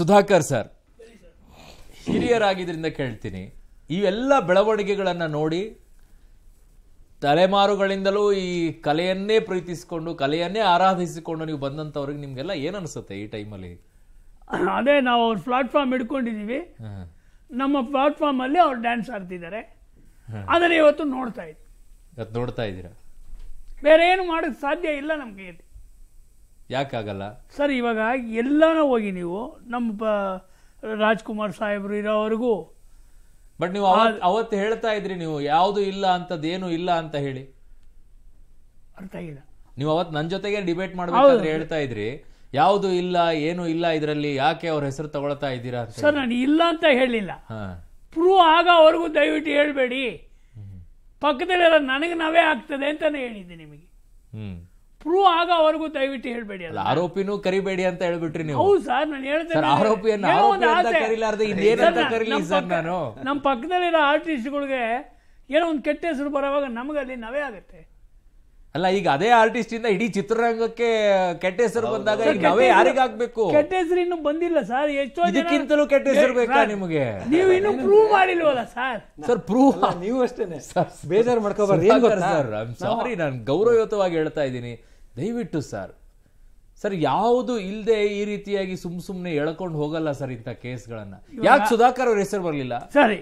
ಸುಧಾಕರ್ ಸರ್ ಹಿರಿಯರಾಗಿದ್ರಿಂದ ಕೇಳ್ತೀನಿ ಇವೆಲ್ಲ ಬೆಳವಣಿಗೆಗಳನ್ನು ನೋಡಿ ತಲೆಮಾರುಗಳಿಂದಲೂ ಈ ಕಲೆಯನ್ನೇ ಪ್ರೀತಿಸಿಕೊಂಡು ಕಲೆಯನ್ನೇ ಆರಾಧಿಸಿಕೊಂಡು ನೀವು ಬಂದಂಥವ್ರಿಗೆ ನಿಮಗೆಲ್ಲ ಏನು ಅನಿಸುತ್ತೆ ಈ ಟೈಮಲ್ಲಿ ಅದೇ ನಾವು ಅವ್ರ ಪ್ಲಾಟ್ಫಾರ್ಮ್ ಹಿಡ್ಕೊಂಡಿದ್ದೀವಿ ನಮ್ಮ ಪ್ಲಾಟ್ಫಾರ್ಮಲ್ಲಿ ಅವ್ರು ಡ್ಯಾನ್ಸ್ ಆಡ್ತಿದ್ದಾರೆ ಆದರೆ ಇವತ್ತು ನೋಡ್ತಾ ಇದ್ದೀವಿ ಇವತ್ತು ನೋಡ್ತಾ ಇದ್ದೀರಾ ಬೇರೆ ಏನು ಮಾಡೋಕ್ಕೆ ಸಾಧ್ಯ ಇಲ್ಲ ನಮ್ಮ ಕೈಯಲ್ಲಿ ಯಾಕಾಗಲ್ಲ ಸರ್ ಇವಾಗ ಎಲ್ಲನೂ ಹೋಗಿ ನೀವು ನಮ್ಮ ರಾಜ್ಕುಮಾರ್ ಸಾಹೇಬ್ರು ಇರೋವರೆಗೂ ಬಟ್ ನೀವು ಅವತ್ತು ಹೇಳ್ತಾ ಇದ್ರಿ ನೀವು ಯಾವುದು ಇಲ್ಲ ಅಂತದೇನು ಇಲ್ಲ ಅಂತ ಹೇಳಿ ಅರ್ಥ ಆಗಿಲ್ಲ ನೀವು ಅವತ್ತು ನನ್ನ ಜೊತೆಗೆ ಡಿಬೇಟ್ ಮಾಡ್ಬೇಕಾದ್ರೆ ಹೇಳ್ತಾ ಇದ್ರಿ ಯಾವುದು ಇಲ್ಲ ಏನು ಇಲ್ಲ ಇದರಲ್ಲಿ ಯಾಕೆ ಅವ್ರ ಹೆಸರು ತಗೊಳ್ತಾ ಇದ್ದೀರಾ ಸರ್ ನಾನು ಇಲ್ಲ ಅಂತ ಹೇಳಿಲ್ಲ ಪ್ರೂವ್ ಆಗ ಅವ್ರಿಗೂ ದಯವಿಟ್ಟು ಹೇಳಬೇಡಿ ಪಕ್ಕದಲ್ಲಿ ನನಗೆ ನಾವೇ ಆಗ್ತದೆ ಅಂತಾನೆ ಹೇಳಿದ್ದೆ ನಿಮಗೆ ಪ್ರೂವ್ ಆಗೋವರೆಗೂ ದಯವಿಟ್ಟು ಹೇಳಬೇಡಿ ಅಲ್ಲ ಆರೋಪಿನೂ ಕರಿಬೇಡಿ ಅಂತ ಹೇಳ್ಬಿಟ್ರಿ ನೀವು ಹೌದು ಸರ್ ನಾನು ಹೇಳ್ತೇನೆ ಆರೋಪಿಯನ್ನು ಇನ್ನೇನಂತ ಕರಿಲಿ ಸರ್ ನಾನು ನಮ್ಮ ಪಕ್ಕದಲ್ಲಿರೋ ಆರ್ಟಿಸ್ಟ್ಗಳಿಗೆ ಏನೋ ಒಂದು ಕೆಟ್ಟ ಹೆಸರು ಬರೋವಾಗ ಅಲ್ಲಿ ನವೇ ಆಗುತ್ತೆ ಅಲ್ಲ ಈಗ ಅದೇ ಆರ್ಟಿಸ್ಟ್ ಇಂದ ಇಡೀ ಚಿತ್ರರಂಗಕ್ಕೆ ಕೆಟ್ಟ ಹೆಸರು ಬಂದಾಗ ಈಗ ನಾವೇ ಯಾರಿಗೆ ಆಗ್ಬೇಕು ಕೆಟ್ಟ ಹೆಸರು ಇನ್ನೂ ಬಂದಿಲ್ಲ ಸರ್ ಎಷ್ಟೋ ಇದಕ್ಕಿಂತಲೂ ಕೆಟ್ಟ ಹೆಸರು ಬೇಕಾ ನಿಮಗೆ ನೀವು ಇನ್ನು ಪ್ರೂವ್ ಮಾಡಿಲ್ವಲ್ಲ ಸರ್ ಸರ್ ಪ್ರೂವ್ ನೀವು ಅಷ್ಟೇನೆ ಬೇಜಾರು ಮಾಡ್ಕೋಬಾರ್ದು ಸರ್ ಐ ಆಮ್ ಸಾರಿ ನಾನು ಗೌರವಯುತವಾಗಿ ಹೇಳ್ತಾ ಇದ್ದೀನಿ ದಯವಿಟ್ಟು ಸರ್ ಸರ್ ಯಾವುದು ಇಲ್ಲದೆ ಈ ರೀತಿಯಾಗಿ ಸುಮ್ ಸುಮ್ನೆ ಎಳ್ಕೊಂಡು ಹೋಗಲ್ಲ ಸರ್ ಇಂಥ ಕೇಸ್ಗಳನ್ನ ಯಾಕೆ ಸುಧಾಕರ್ ಅವ್ರ ಹೆಸರು ಬರಲಿಲ್ಲ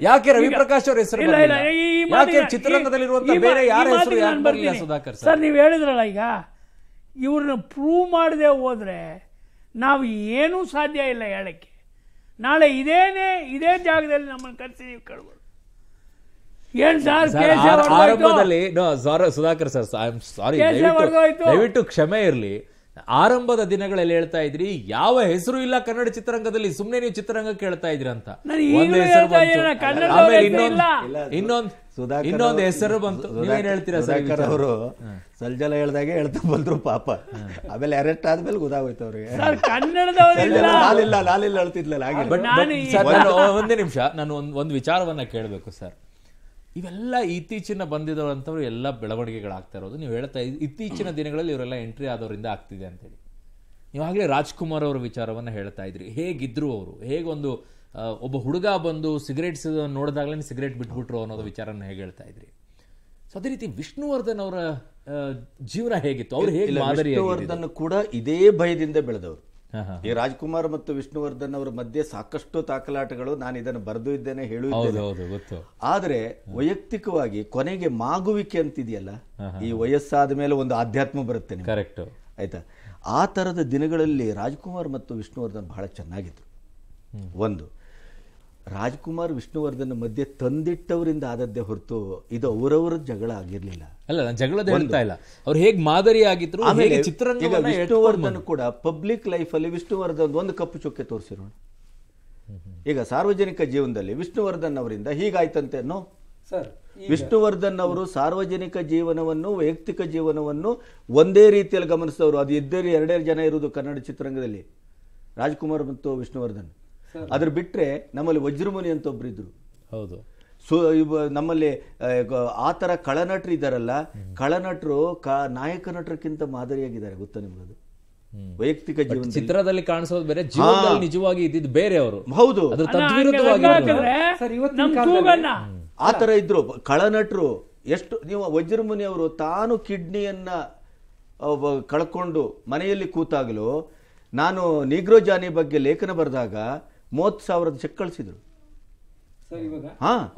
ಯಾಕೆ ರವಿ ಪ್ರಕಾಶ್ ಅವ್ರ ಹೆಸರು ಯಾಕೆ ಯಾರ ಸುಧಾಕರ್ ಸರ್ ನೀವು ಹೇಳಿದ್ರಲ್ಲ ಈಗ ಇವ್ರನ್ನ ಪ್ರೂವ್ ಮಾಡದೆ ಹೋದ್ರೆ ನಾವು ಏನೂ ಸಾಧ್ಯ ಇಲ್ಲ ಹೇಳಕ್ಕೆ ನಾಳೆ ಇದೇನೇ ಇದೇ ಜಾಗದಲ್ಲಿ ನಮ್ಮನ್ನು ಕರೆಸಿ ನೀವು ಕೇಳ್ಬೋದು ಏನ್ ಸರ್ ಆರಂಭದಲ್ಲಿ Sudhakar sir I am sorry ದಯವಿಟ್ಟು ಕ್ಷಮೆ ಇರಲಿ ಆರಂಭದ ದಿನಗಳಲ್ಲಿ ಹೇಳ್ತಾ ಇದ್ರಿ ಯಾವ ಹೆಸರು ಇಲ್ಲ ಕನ್ನಡ ಚಿತ್ರರಂಗದಲ್ಲಿ ಸುಮ್ನೆ ನೀವು ಚಿತ್ರರಂಗ ಕೇಳ್ತಾ ಇದ್ರಿ ಅಂತ ಇನ್ನೊಂದು ಇನ್ನೊಂದು ಹೆಸರು ಬಂತು ಏನ್ ಹೇಳ್ತೀರಾ ಸುಧಾಕರ್ ಅವರು ಸಲ್ಜಲ ಹೇಳ್ದಾಗೆ ಹೇಳ್ತಾ ಬಂದ್ರು ಪಾಪ ಆಮೇಲೆ ಅರೆಸ್ಟ್ ಆದ್ಮೇಲೆ ಗೊತ್ತಾಗೋಯ್ತು ಅವ್ರಿಗೆ ಒಂದೇ ನಿಮಿಷ ನಾನು ಒಂದ್ ಒಂದು ವಿಚಾರವನ್ನ ಕೇಳ್ಬೇಕು ಸರ್ ಇವೆಲ್ಲ ಇತ್ತೀಚಿನ ಬಂದಿದ್ದವಂಥವ್ರು ಎಲ್ಲ ಬೆಳವಣಿಗೆಗಳಾಗ್ತಾ ಇರೋದು ನೀವು ಹೇಳ್ತಾ ಇತ್ತೀಚಿನ ದಿನಗಳಲ್ಲಿ ಇವರೆಲ್ಲ ಎಂಟ್ರಿ ಆದವರಿಂದ ಆಗ್ತಿದೆ ಅಂತೇಳಿ ಆಗಲೇ ರಾಜ್ಕುಮಾರ್ ಅವರ ವಿಚಾರವನ್ನು ಹೇಳ್ತಾ ಇದ್ರಿ ಹೇಗಿದ್ರು ಅವರು ಹೇಗೊಂದು ಒಬ್ಬ ಹುಡುಗ ಬಂದು ಸಿಗರೇಟ್ಸ್ ನೋಡಿದಾಗಲೇ ಸಿಗರೇಟ್ ಬಿಟ್ಬಿಟ್ರು ಅನ್ನೋದು ವಿಚಾರನ ಹೇಗೆ ಹೇಳ್ತಾ ಇದ್ರಿ ಸೊ ಅದೇ ರೀತಿ ವಿಷ್ಣುವರ್ಧನ್ ಅವರ ಜೀವನ ಹೇಗಿತ್ತು ಅವ್ರು ಹೇಗೆ ವಿಷ್ಣುವರ್ಧನ್ ಕೂಡ ಇದೇ ಭಯದಿಂದ ಬೆಳೆದವರು ಈ ರಾಜ್ಕುಮಾರ್ ಮತ್ತು ವಿಷ್ಣುವರ್ಧನ್ ಅವರ ಮಧ್ಯೆ ಸಾಕಷ್ಟು ತಾಕಲಾಟಗಳು ನಾನು ಇದನ್ನು ಬರೆದು ಇದ್ದೇನೆ ಹೇಳು ಆದ್ರೆ ವೈಯಕ್ತಿಕವಾಗಿ ಕೊನೆಗೆ ಮಾಗುವಿಕೆ ಅಂತಿದೆಯಲ್ಲ ಈ ವಯಸ್ಸಾದ ಮೇಲೆ ಒಂದು ಆಧ್ಯಾತ್ಮ ಬರುತ್ತೆ ಕರೆಕ್ಟ್ ಆಯ್ತಾ ಆ ತರದ ದಿನಗಳಲ್ಲಿ ರಾಜ್ಕುಮಾರ್ ಮತ್ತು ವಿಷ್ಣುವರ್ಧನ್ ಬಹಳ ಚೆನ್ನಾಗಿತ್ತು ಒಂದು ರಾಜ್ಕುಮಾರ್ ವಿಷ್ಣುವರ್ಧನ್ ಮಧ್ಯೆ ತಂದಿಟ್ಟವರಿಂದ ಆದದ್ದೇ ಹೊರತು ಇದು ಅವರವರ ಜಗಳ ಆಗಿರ್ಲಿಲ್ಲ ಅಲ್ಲ ಜಗಳದ ಹೇಳ್ತಾ ಇಲ್ಲ ಅವ್ರು ಹೇಗೆ ಮಾದರಿ ಆಮೇಲೆ ವಿಷ್ಣುವರ್ಧನ್ ಕೂಡ ಪಬ್ಲಿಕ್ ಅಲ್ಲಿ ವಿಷ್ಣುವರ್ಧನ್ ಒಂದು ಕಪ್ಪು ಚುಕ್ಕೆ ತೋರಿಸಿರೋಣ ಈಗ ಸಾರ್ವಜನಿಕ ಜೀವನದಲ್ಲಿ ವಿಷ್ಣುವರ್ಧನ್ ಅವರಿಂದ ಹೀಗಾಯ್ತಂತೆ ನೋ ಸರ್ ವಿಷ್ಣುವರ್ಧನ್ ಅವರು ಸಾರ್ವಜನಿಕ ಜೀವನವನ್ನು ವೈಯಕ್ತಿಕ ಜೀವನವನ್ನು ಒಂದೇ ರೀತಿಯಲ್ಲಿ ಗಮನಿಸಿದವರು ಅದು ಇದ್ದರೆ ಎರಡೇ ಜನ ಇರುವುದು ಕನ್ನಡ ಚಿತ್ರರಂಗದಲ್ಲಿ ರಾಜ್ಕುಮಾರ್ ಮತ್ತು ವಿಷ್ಣುವರ್ಧನ್ ಅದ್ರ ಬಿಟ್ಟರೆ ನಮ್ಮಲ್ಲಿ ವಜ್ರಮುನಿ ಅಂತ ಒಬ್ರು ಇದ್ರು ಹೌದು ಸೊ ನಮ್ಮಲ್ಲಿ ಆ ತರ ಕಳನಟರು ಇದ್ದಾರಲ್ಲ ಕಳನಟರು ಕ ನಾಯಕ ನಟರಕ್ಕಿಂತ ಮಾದರಿಯಾಗಿದ್ದಾರೆ ಗೊತ್ತಾ ನಿಮ್ಗದು ವೈಯಕ್ತಿಕ ಜೀವನ ಚಿತ್ರದಲ್ಲಿ ಕಾಣಿಸೋದು ಬೇರೆ ಜೀವನದಲ್ಲಿ ನಿಜವಾಗಿ ಇದ್ದಿದ್ದು ಬೇರೆ ಅವರು ಹೌದು ಆ ತರ ಇದ್ರು ಕಳನಟರು ಎಷ್ಟು ನೀವು ವಜ್ರಮುನಿ ಅವರು ತಾನು ಕಿಡ್ನಿಯನ್ನ ಕಳ್ಕೊಂಡು ಮನೆಯಲ್ಲಿ ಕೂತಾಗ್ಲೂ ನಾನು ನೀಗ್ರೋ ಬಗ್ಗೆ ಲೇಖನ ಬರೆದಾಗ ಮೂವತ್ತು ಸಾವಿರದ ಚೆಕ್ ಕಳಿಸಿದ್ರು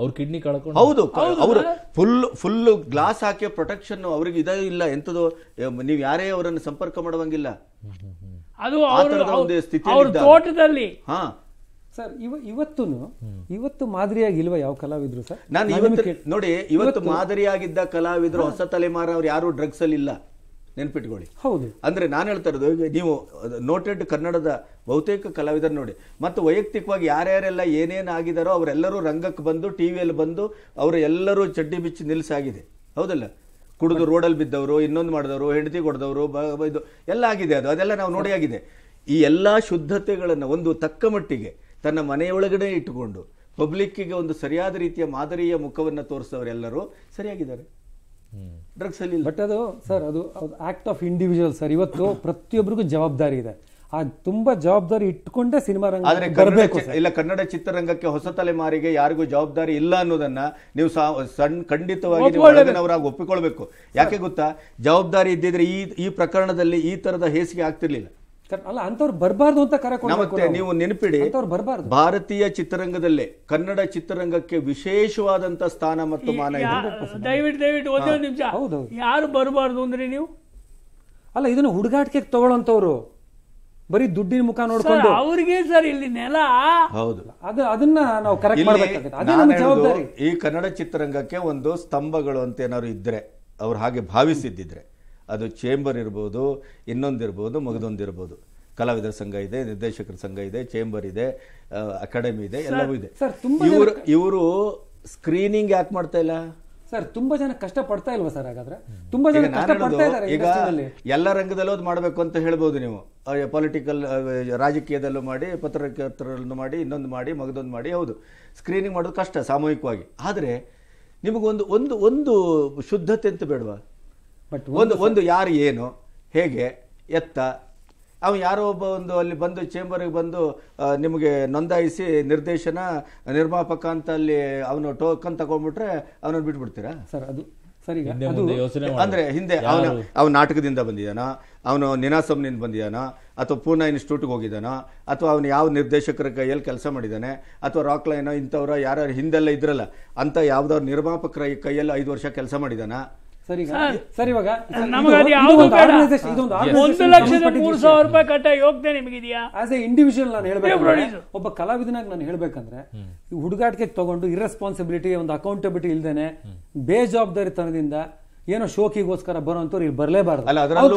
ಅವ್ರ ಕಿಡ್ನಿ ಕಳ್ಕೊಂಡು ಹೌದು ಅವರು ಫುಲ್ ಫುಲ್ ಗ್ಲಾಸ್ ಹಾಕಿ ಪ್ರೊಟೆಕ್ಷನ್ ಅವ್ರಿಗೆ ಇದೇ ಇಲ್ಲ ಎಂತದು ನೀವು ಯಾರೇ ಅವರನ್ನು ಸಂಪರ್ಕ ಮಾಡುವಂಗಿಲ್ಲ ಅದು ತೋಟದಲ್ಲಿ ಹಾ ಸರ್ ಇವ ಇವತ್ತು ಇವತ್ತು ಮಾದರಿಯಾಗಿಲ್ವ ಯಾವ ಕಲಾವಿದ್ರು ಸರ್ ನಾನು ಇವತ್ತು ನೋಡಿ ಇವತ್ತು ಮಾದರಿಯಾಗಿದ್ದ ಕಲಾವಿದ್ರು ಹೊಸ ತಲೆಮಾರ ಅವ್ರು ಯಾರು ಡ್ರಗ್ಸ್ ಅಲ್ಲಿ ಇಲ್ಲ ನೆನ್ಪಿಟ್ಕೊಳ್ಳಿ ಹೌದು ಅಂದ್ರೆ ನಾನು ಹೇಳ್ತಾ ಇರೋದು ನೀವು ನೋಟೆಡ್ ಕನ್ನಡದ ಬಹುತೇಕ ಕಲಾವಿದರು ನೋಡಿ ಮತ್ತು ವೈಯಕ್ತಿಕವಾಗಿ ಯಾರ್ಯಾರೆಲ್ಲ ಏನೇನು ಆಗಿದಾರೋ ಅವರೆಲ್ಲರೂ ರಂಗಕ್ಕೆ ಬಂದು ಟಿ ವಿಯಲ್ಲಿ ಬಂದು ಅವರು ಎಲ್ಲರೂ ಚಡ್ಡಿ ಬಿಚ್ಚಿ ನಿಲ್ಲಿಸಾಗಿದೆ ಹೌದಲ್ಲ ಕುಡಿದು ರೋಡಲ್ಲಿ ಬಿದ್ದವರು ಇನ್ನೊಂದು ಮಾಡಿದವರು ಹೆಂಡತಿ ಕೊಡ್ದವರು ಇದು ಎಲ್ಲ ಆಗಿದೆ ಅದು ಅದೆಲ್ಲ ನಾವು ನೋಡಿ ಆಗಿದೆ ಈ ಎಲ್ಲ ಶುದ್ಧತೆಗಳನ್ನು ಒಂದು ತಕ್ಕ ಮಟ್ಟಿಗೆ ತನ್ನ ಮನೆಯೊಳಗಡೆ ಇಟ್ಟುಕೊಂಡು ಪಬ್ಲಿಕ್ಕಿಗೆ ಒಂದು ಸರಿಯಾದ ರೀತಿಯ ಮಾದರಿಯ ಮುಖವನ್ನು ತೋರಿಸಿದವರೆಲ್ಲರೂ ಸರಿಯಾಗಿದ್ದಾರೆ ಡ್ರಗ್ಸ್ ಅಲ್ಲಿ ಬಟ್ ಅದು ಸರ್ ಅದು ಆಕ್ಟ್ ಆಫ್ ಇಂಡಿವಿಜುವಲ್ ಸರ್ ಇವತ್ತು ಪ್ರತಿಯೊಬ್ಬರಿಗೂ ಜವಾಬ್ದಾರಿ ಇದೆ ಆ ತುಂಬಾ ಜವಾಬ್ದಾರಿ ಇಟ್ಕೊಂಡೇ ಸಿನಿಮಾ ರಂಗ ಆದ್ರೆ ಇಲ್ಲ ಕನ್ನಡ ಚಿತ್ರರಂಗಕ್ಕೆ ಹೊಸ ತಲೆಮಾರಿಗೆ ಯಾರಿಗೂ ಜವಾಬ್ದಾರಿ ಇಲ್ಲ ಅನ್ನೋದನ್ನ ನೀವು ಸಣ್ಣ ಖಂಡಿತವಾಗಿ ಒಪ್ಪಿಕೊಳ್ಬೇಕು ಯಾಕೆ ಗೊತ್ತಾ ಜವಾಬ್ದಾರಿ ಇದ್ದಿದ್ರೆ ಈ ಈ ಪ್ರಕರಣದಲ್ಲಿ ಈ ತರದ ಹೇಸಿಗೆ ಆಗ್ತಿರ್ಲಿಲ್ಲ ಅಲ್ಲ ಅಂತವ್ರು ಬರಬಾರ್ದು ಅಂತ ಕರೆ ಮತ್ತೆ ನೀವು ನೆನಪಿಡಿ ಬರಬಾರ್ದು ಭಾರತೀಯ ಚಿತ್ರರಂಗದಲ್ಲೇ ಕನ್ನಡ ಚಿತ್ರರಂಗಕ್ಕೆ ವಿಶೇಷವಾದಂತ ಸ್ಥಾನ ಮತ್ತು ಮಾನ ದಯವಿಟ್ಟು ದಯವಿಟ್ಟು ಒಂದೇ ನಿಮಿಷ ಹೌದು ಯಾರು ಬರಬಾರ್ದು ಅಂದ್ರೆ ನೀವು ಅಲ್ಲ ಇದನ್ನ ಹುಡುಗಾಟಿಕೆ ತಗೊಳಂತವ್ರು ಬರೀ ದುಡ್ಡಿನ ಮುಖ ನೋಡ್ಕೊಂಡು ಅವ್ರಿಗೆ ಸರ್ ಇಲ್ಲಿ ನೆಲ ಹೌದು ಅದು ಅದನ್ನ ನಾವು ಕರೆಕ್ಟ್ ಮಾಡಬೇಕಾಗುತ್ತೆ ಈ ಕನ್ನಡ ಚಿತ್ರರಂಗಕ್ಕೆ ಒಂದು ಸ್ತಂಭಗಳು ಅಂತ ಏನಾದ್ರು ಇದ್ರೆ ಅವ್ರು ಹಾಗೆ ಭಾವಿಸಿದ್ದಿದ್ರೆ ಅದು ಚೇಂಬರ್ ಇರ್ಬೋದು ಇನ್ನೊಂದಿರ್ಬೋದು ಮಗದೊಂದಿರ್ಬೋದು ಕಲಾವಿದರ ಸಂಘ ಇದೆ ನಿರ್ದೇಶಕರ ಸಂಘ ಇದೆ ಚೇಂಬರ್ ಇದೆ ಅಕಾಡೆಮಿ ಇದೆ ಎಲ್ಲವೂ ಇದೆ ಇವರು ಇವರು ಸ್ಕ್ರೀನಿಂಗ್ ಯಾಕೆ ಮಾಡ್ತಾ ಇಲ್ಲ ಸರ್ ತುಂಬಾ ಜನ ಕಷ್ಟ ಪಡ್ತಾ ಇಲ್ವಾ ಸರ್ ಹಾಗಾದ್ರೆ ತುಂಬಾ ಜನ ಕಷ್ಟ ಇದ್ದಾರೆ ಈಗ ಎಲ್ಲ ರಂಗದಲ್ಲೂ ಅದು ಮಾಡಬೇಕು ಅಂತ ಹೇಳ್ಬೋದು ನೀವು ಪೊಲಿಟಿಕಲ್ ರಾಜಕೀಯದಲ್ಲೂ ಮಾಡಿ ಪತ್ರಕರ್ತರನ್ನು ಮಾಡಿ ಇನ್ನೊಂದು ಮಾಡಿ ಮಗದೊಂದು ಮಾಡಿ ಹೌದು ಸ್ಕ್ರೀನಿಂಗ್ ಮಾಡೋದು ಕಷ್ಟ ಸಾಮೂಹಿಕವಾಗಿ ಆದರೆ ನಿಮಗೊಂದು ಒಂದು ಒಂದು ಶುದ್ಧತೆ ಅಂತ ಬೇಡವಾ ಬಟ್ ಒಂದು ಒಂದು ಯಾರು ಏನು ಹೇಗೆ ಎತ್ತ ಅವನು ಯಾರೋ ಒಬ್ಬ ಒಂದು ಅಲ್ಲಿ ಬಂದು ಚೇಂಬರ್ಗೆ ಬಂದು ನಿಮಗೆ ನೋಂದಾಯಿಸಿ ನಿರ್ದೇಶನ ನಿರ್ಮಾಪಕ ಅಂತ ಅಲ್ಲಿ ಅವನು ಟೋಕನ್ ತಗೊಂಡ್ಬಿಟ್ರೆ ಅವನನ್ನು ಬಿಟ್ಬಿಡ್ತೀರಾ ಸರ್ ಅದು ಸರಿ ಅಂದ್ರೆ ಹಿಂದೆ ಅವನು ಅವನು ನಾಟಕದಿಂದ ಬಂದಿದ್ದಾನ ಅವನು ನಿನಾಸಂನಿಂದ ಬಂದಿದ್ದಾನ ಅಥವಾ ಪೂನಾ ಇನ್ಸ್ಟಿಟ್ಯೂಟ್ಗೆ ಹೋಗಿದ್ದಾನ ಅಥವಾ ಅವನು ಯಾವ ನಿರ್ದೇಶಕರ ಕೈಯಲ್ಲಿ ಕೆಲಸ ಮಾಡಿದ್ದಾನೆ ಅಥವಾ ರಾಕ್ ಲೈನೋ ಇಂಥವ್ರ ಯಾರು ಹಿಂದೆಲ್ಲ ಇದ್ರಲ್ಲ ಅಂತ ಯಾವುದಾದ್ರು ನಿರ್ಮಾಪಕರ ಕೈಯಲ್ಲಿ ಐದು ವರ್ಷ ಕೆಲಸ ಮಾಡಿದ್ದಾನ ಸರಿ ಸರ್ ಇವಾಗ ನಮಗೆ ಅದು ಯಾವುದು ಬೇಡ ಸಾವಿರ ರೂಪಾಯಿ ಆಸ್ ಇಂಡಿವಿಜುವಲ್ ನಾನು ಹೇಳಬೇಕು ಒಬ್ಬ ಕಲಾವಿದನಾಗಿ ನಾನು ಹೇಳಬೇಕಂದ್ರೆ ಹುಡುಗಾಟಿಕೆ ತಗೊಂಡು ಇರ್ರೆಸ್ಪಾನ್ಸಿಬಿಲಿಟಿ ಒಂದು ಅಕೌಂಟಬಿಲಿಟಿ ಇಲ್ದೇನೆ ಬೇಜವಾಬ್ದಾರಿತನದಿಂದ ಏನೋ ಶೋಕಿಗೋಸ್ಕರ ಬರುವಂತವ್ರು ಇಲ್ಲಿ ಬರಲೇಬಾರ್ದು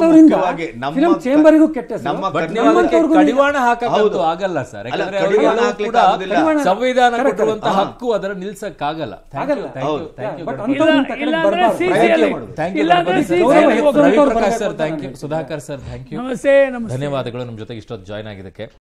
ಕೆಟ್ಟ ಆಗಲ್ಲ ಸರ್ ಸಂವಿಧಾನ ಹಕ್ಕು ನಿಲ್ಸಕ್ಕಾಗಲ್ಲ ಆಗಲ್ಲ. Sir thank you Sudhakar sir thank you ಧನ್ಯವಾದಗಳು ನಮ್ಮ ಜೊತೆಗೆ ಇಷ್ಟೊತ್ತು ಜಾಯ್ನ್ ಆಗಿದ್ದಕ್ಕೆ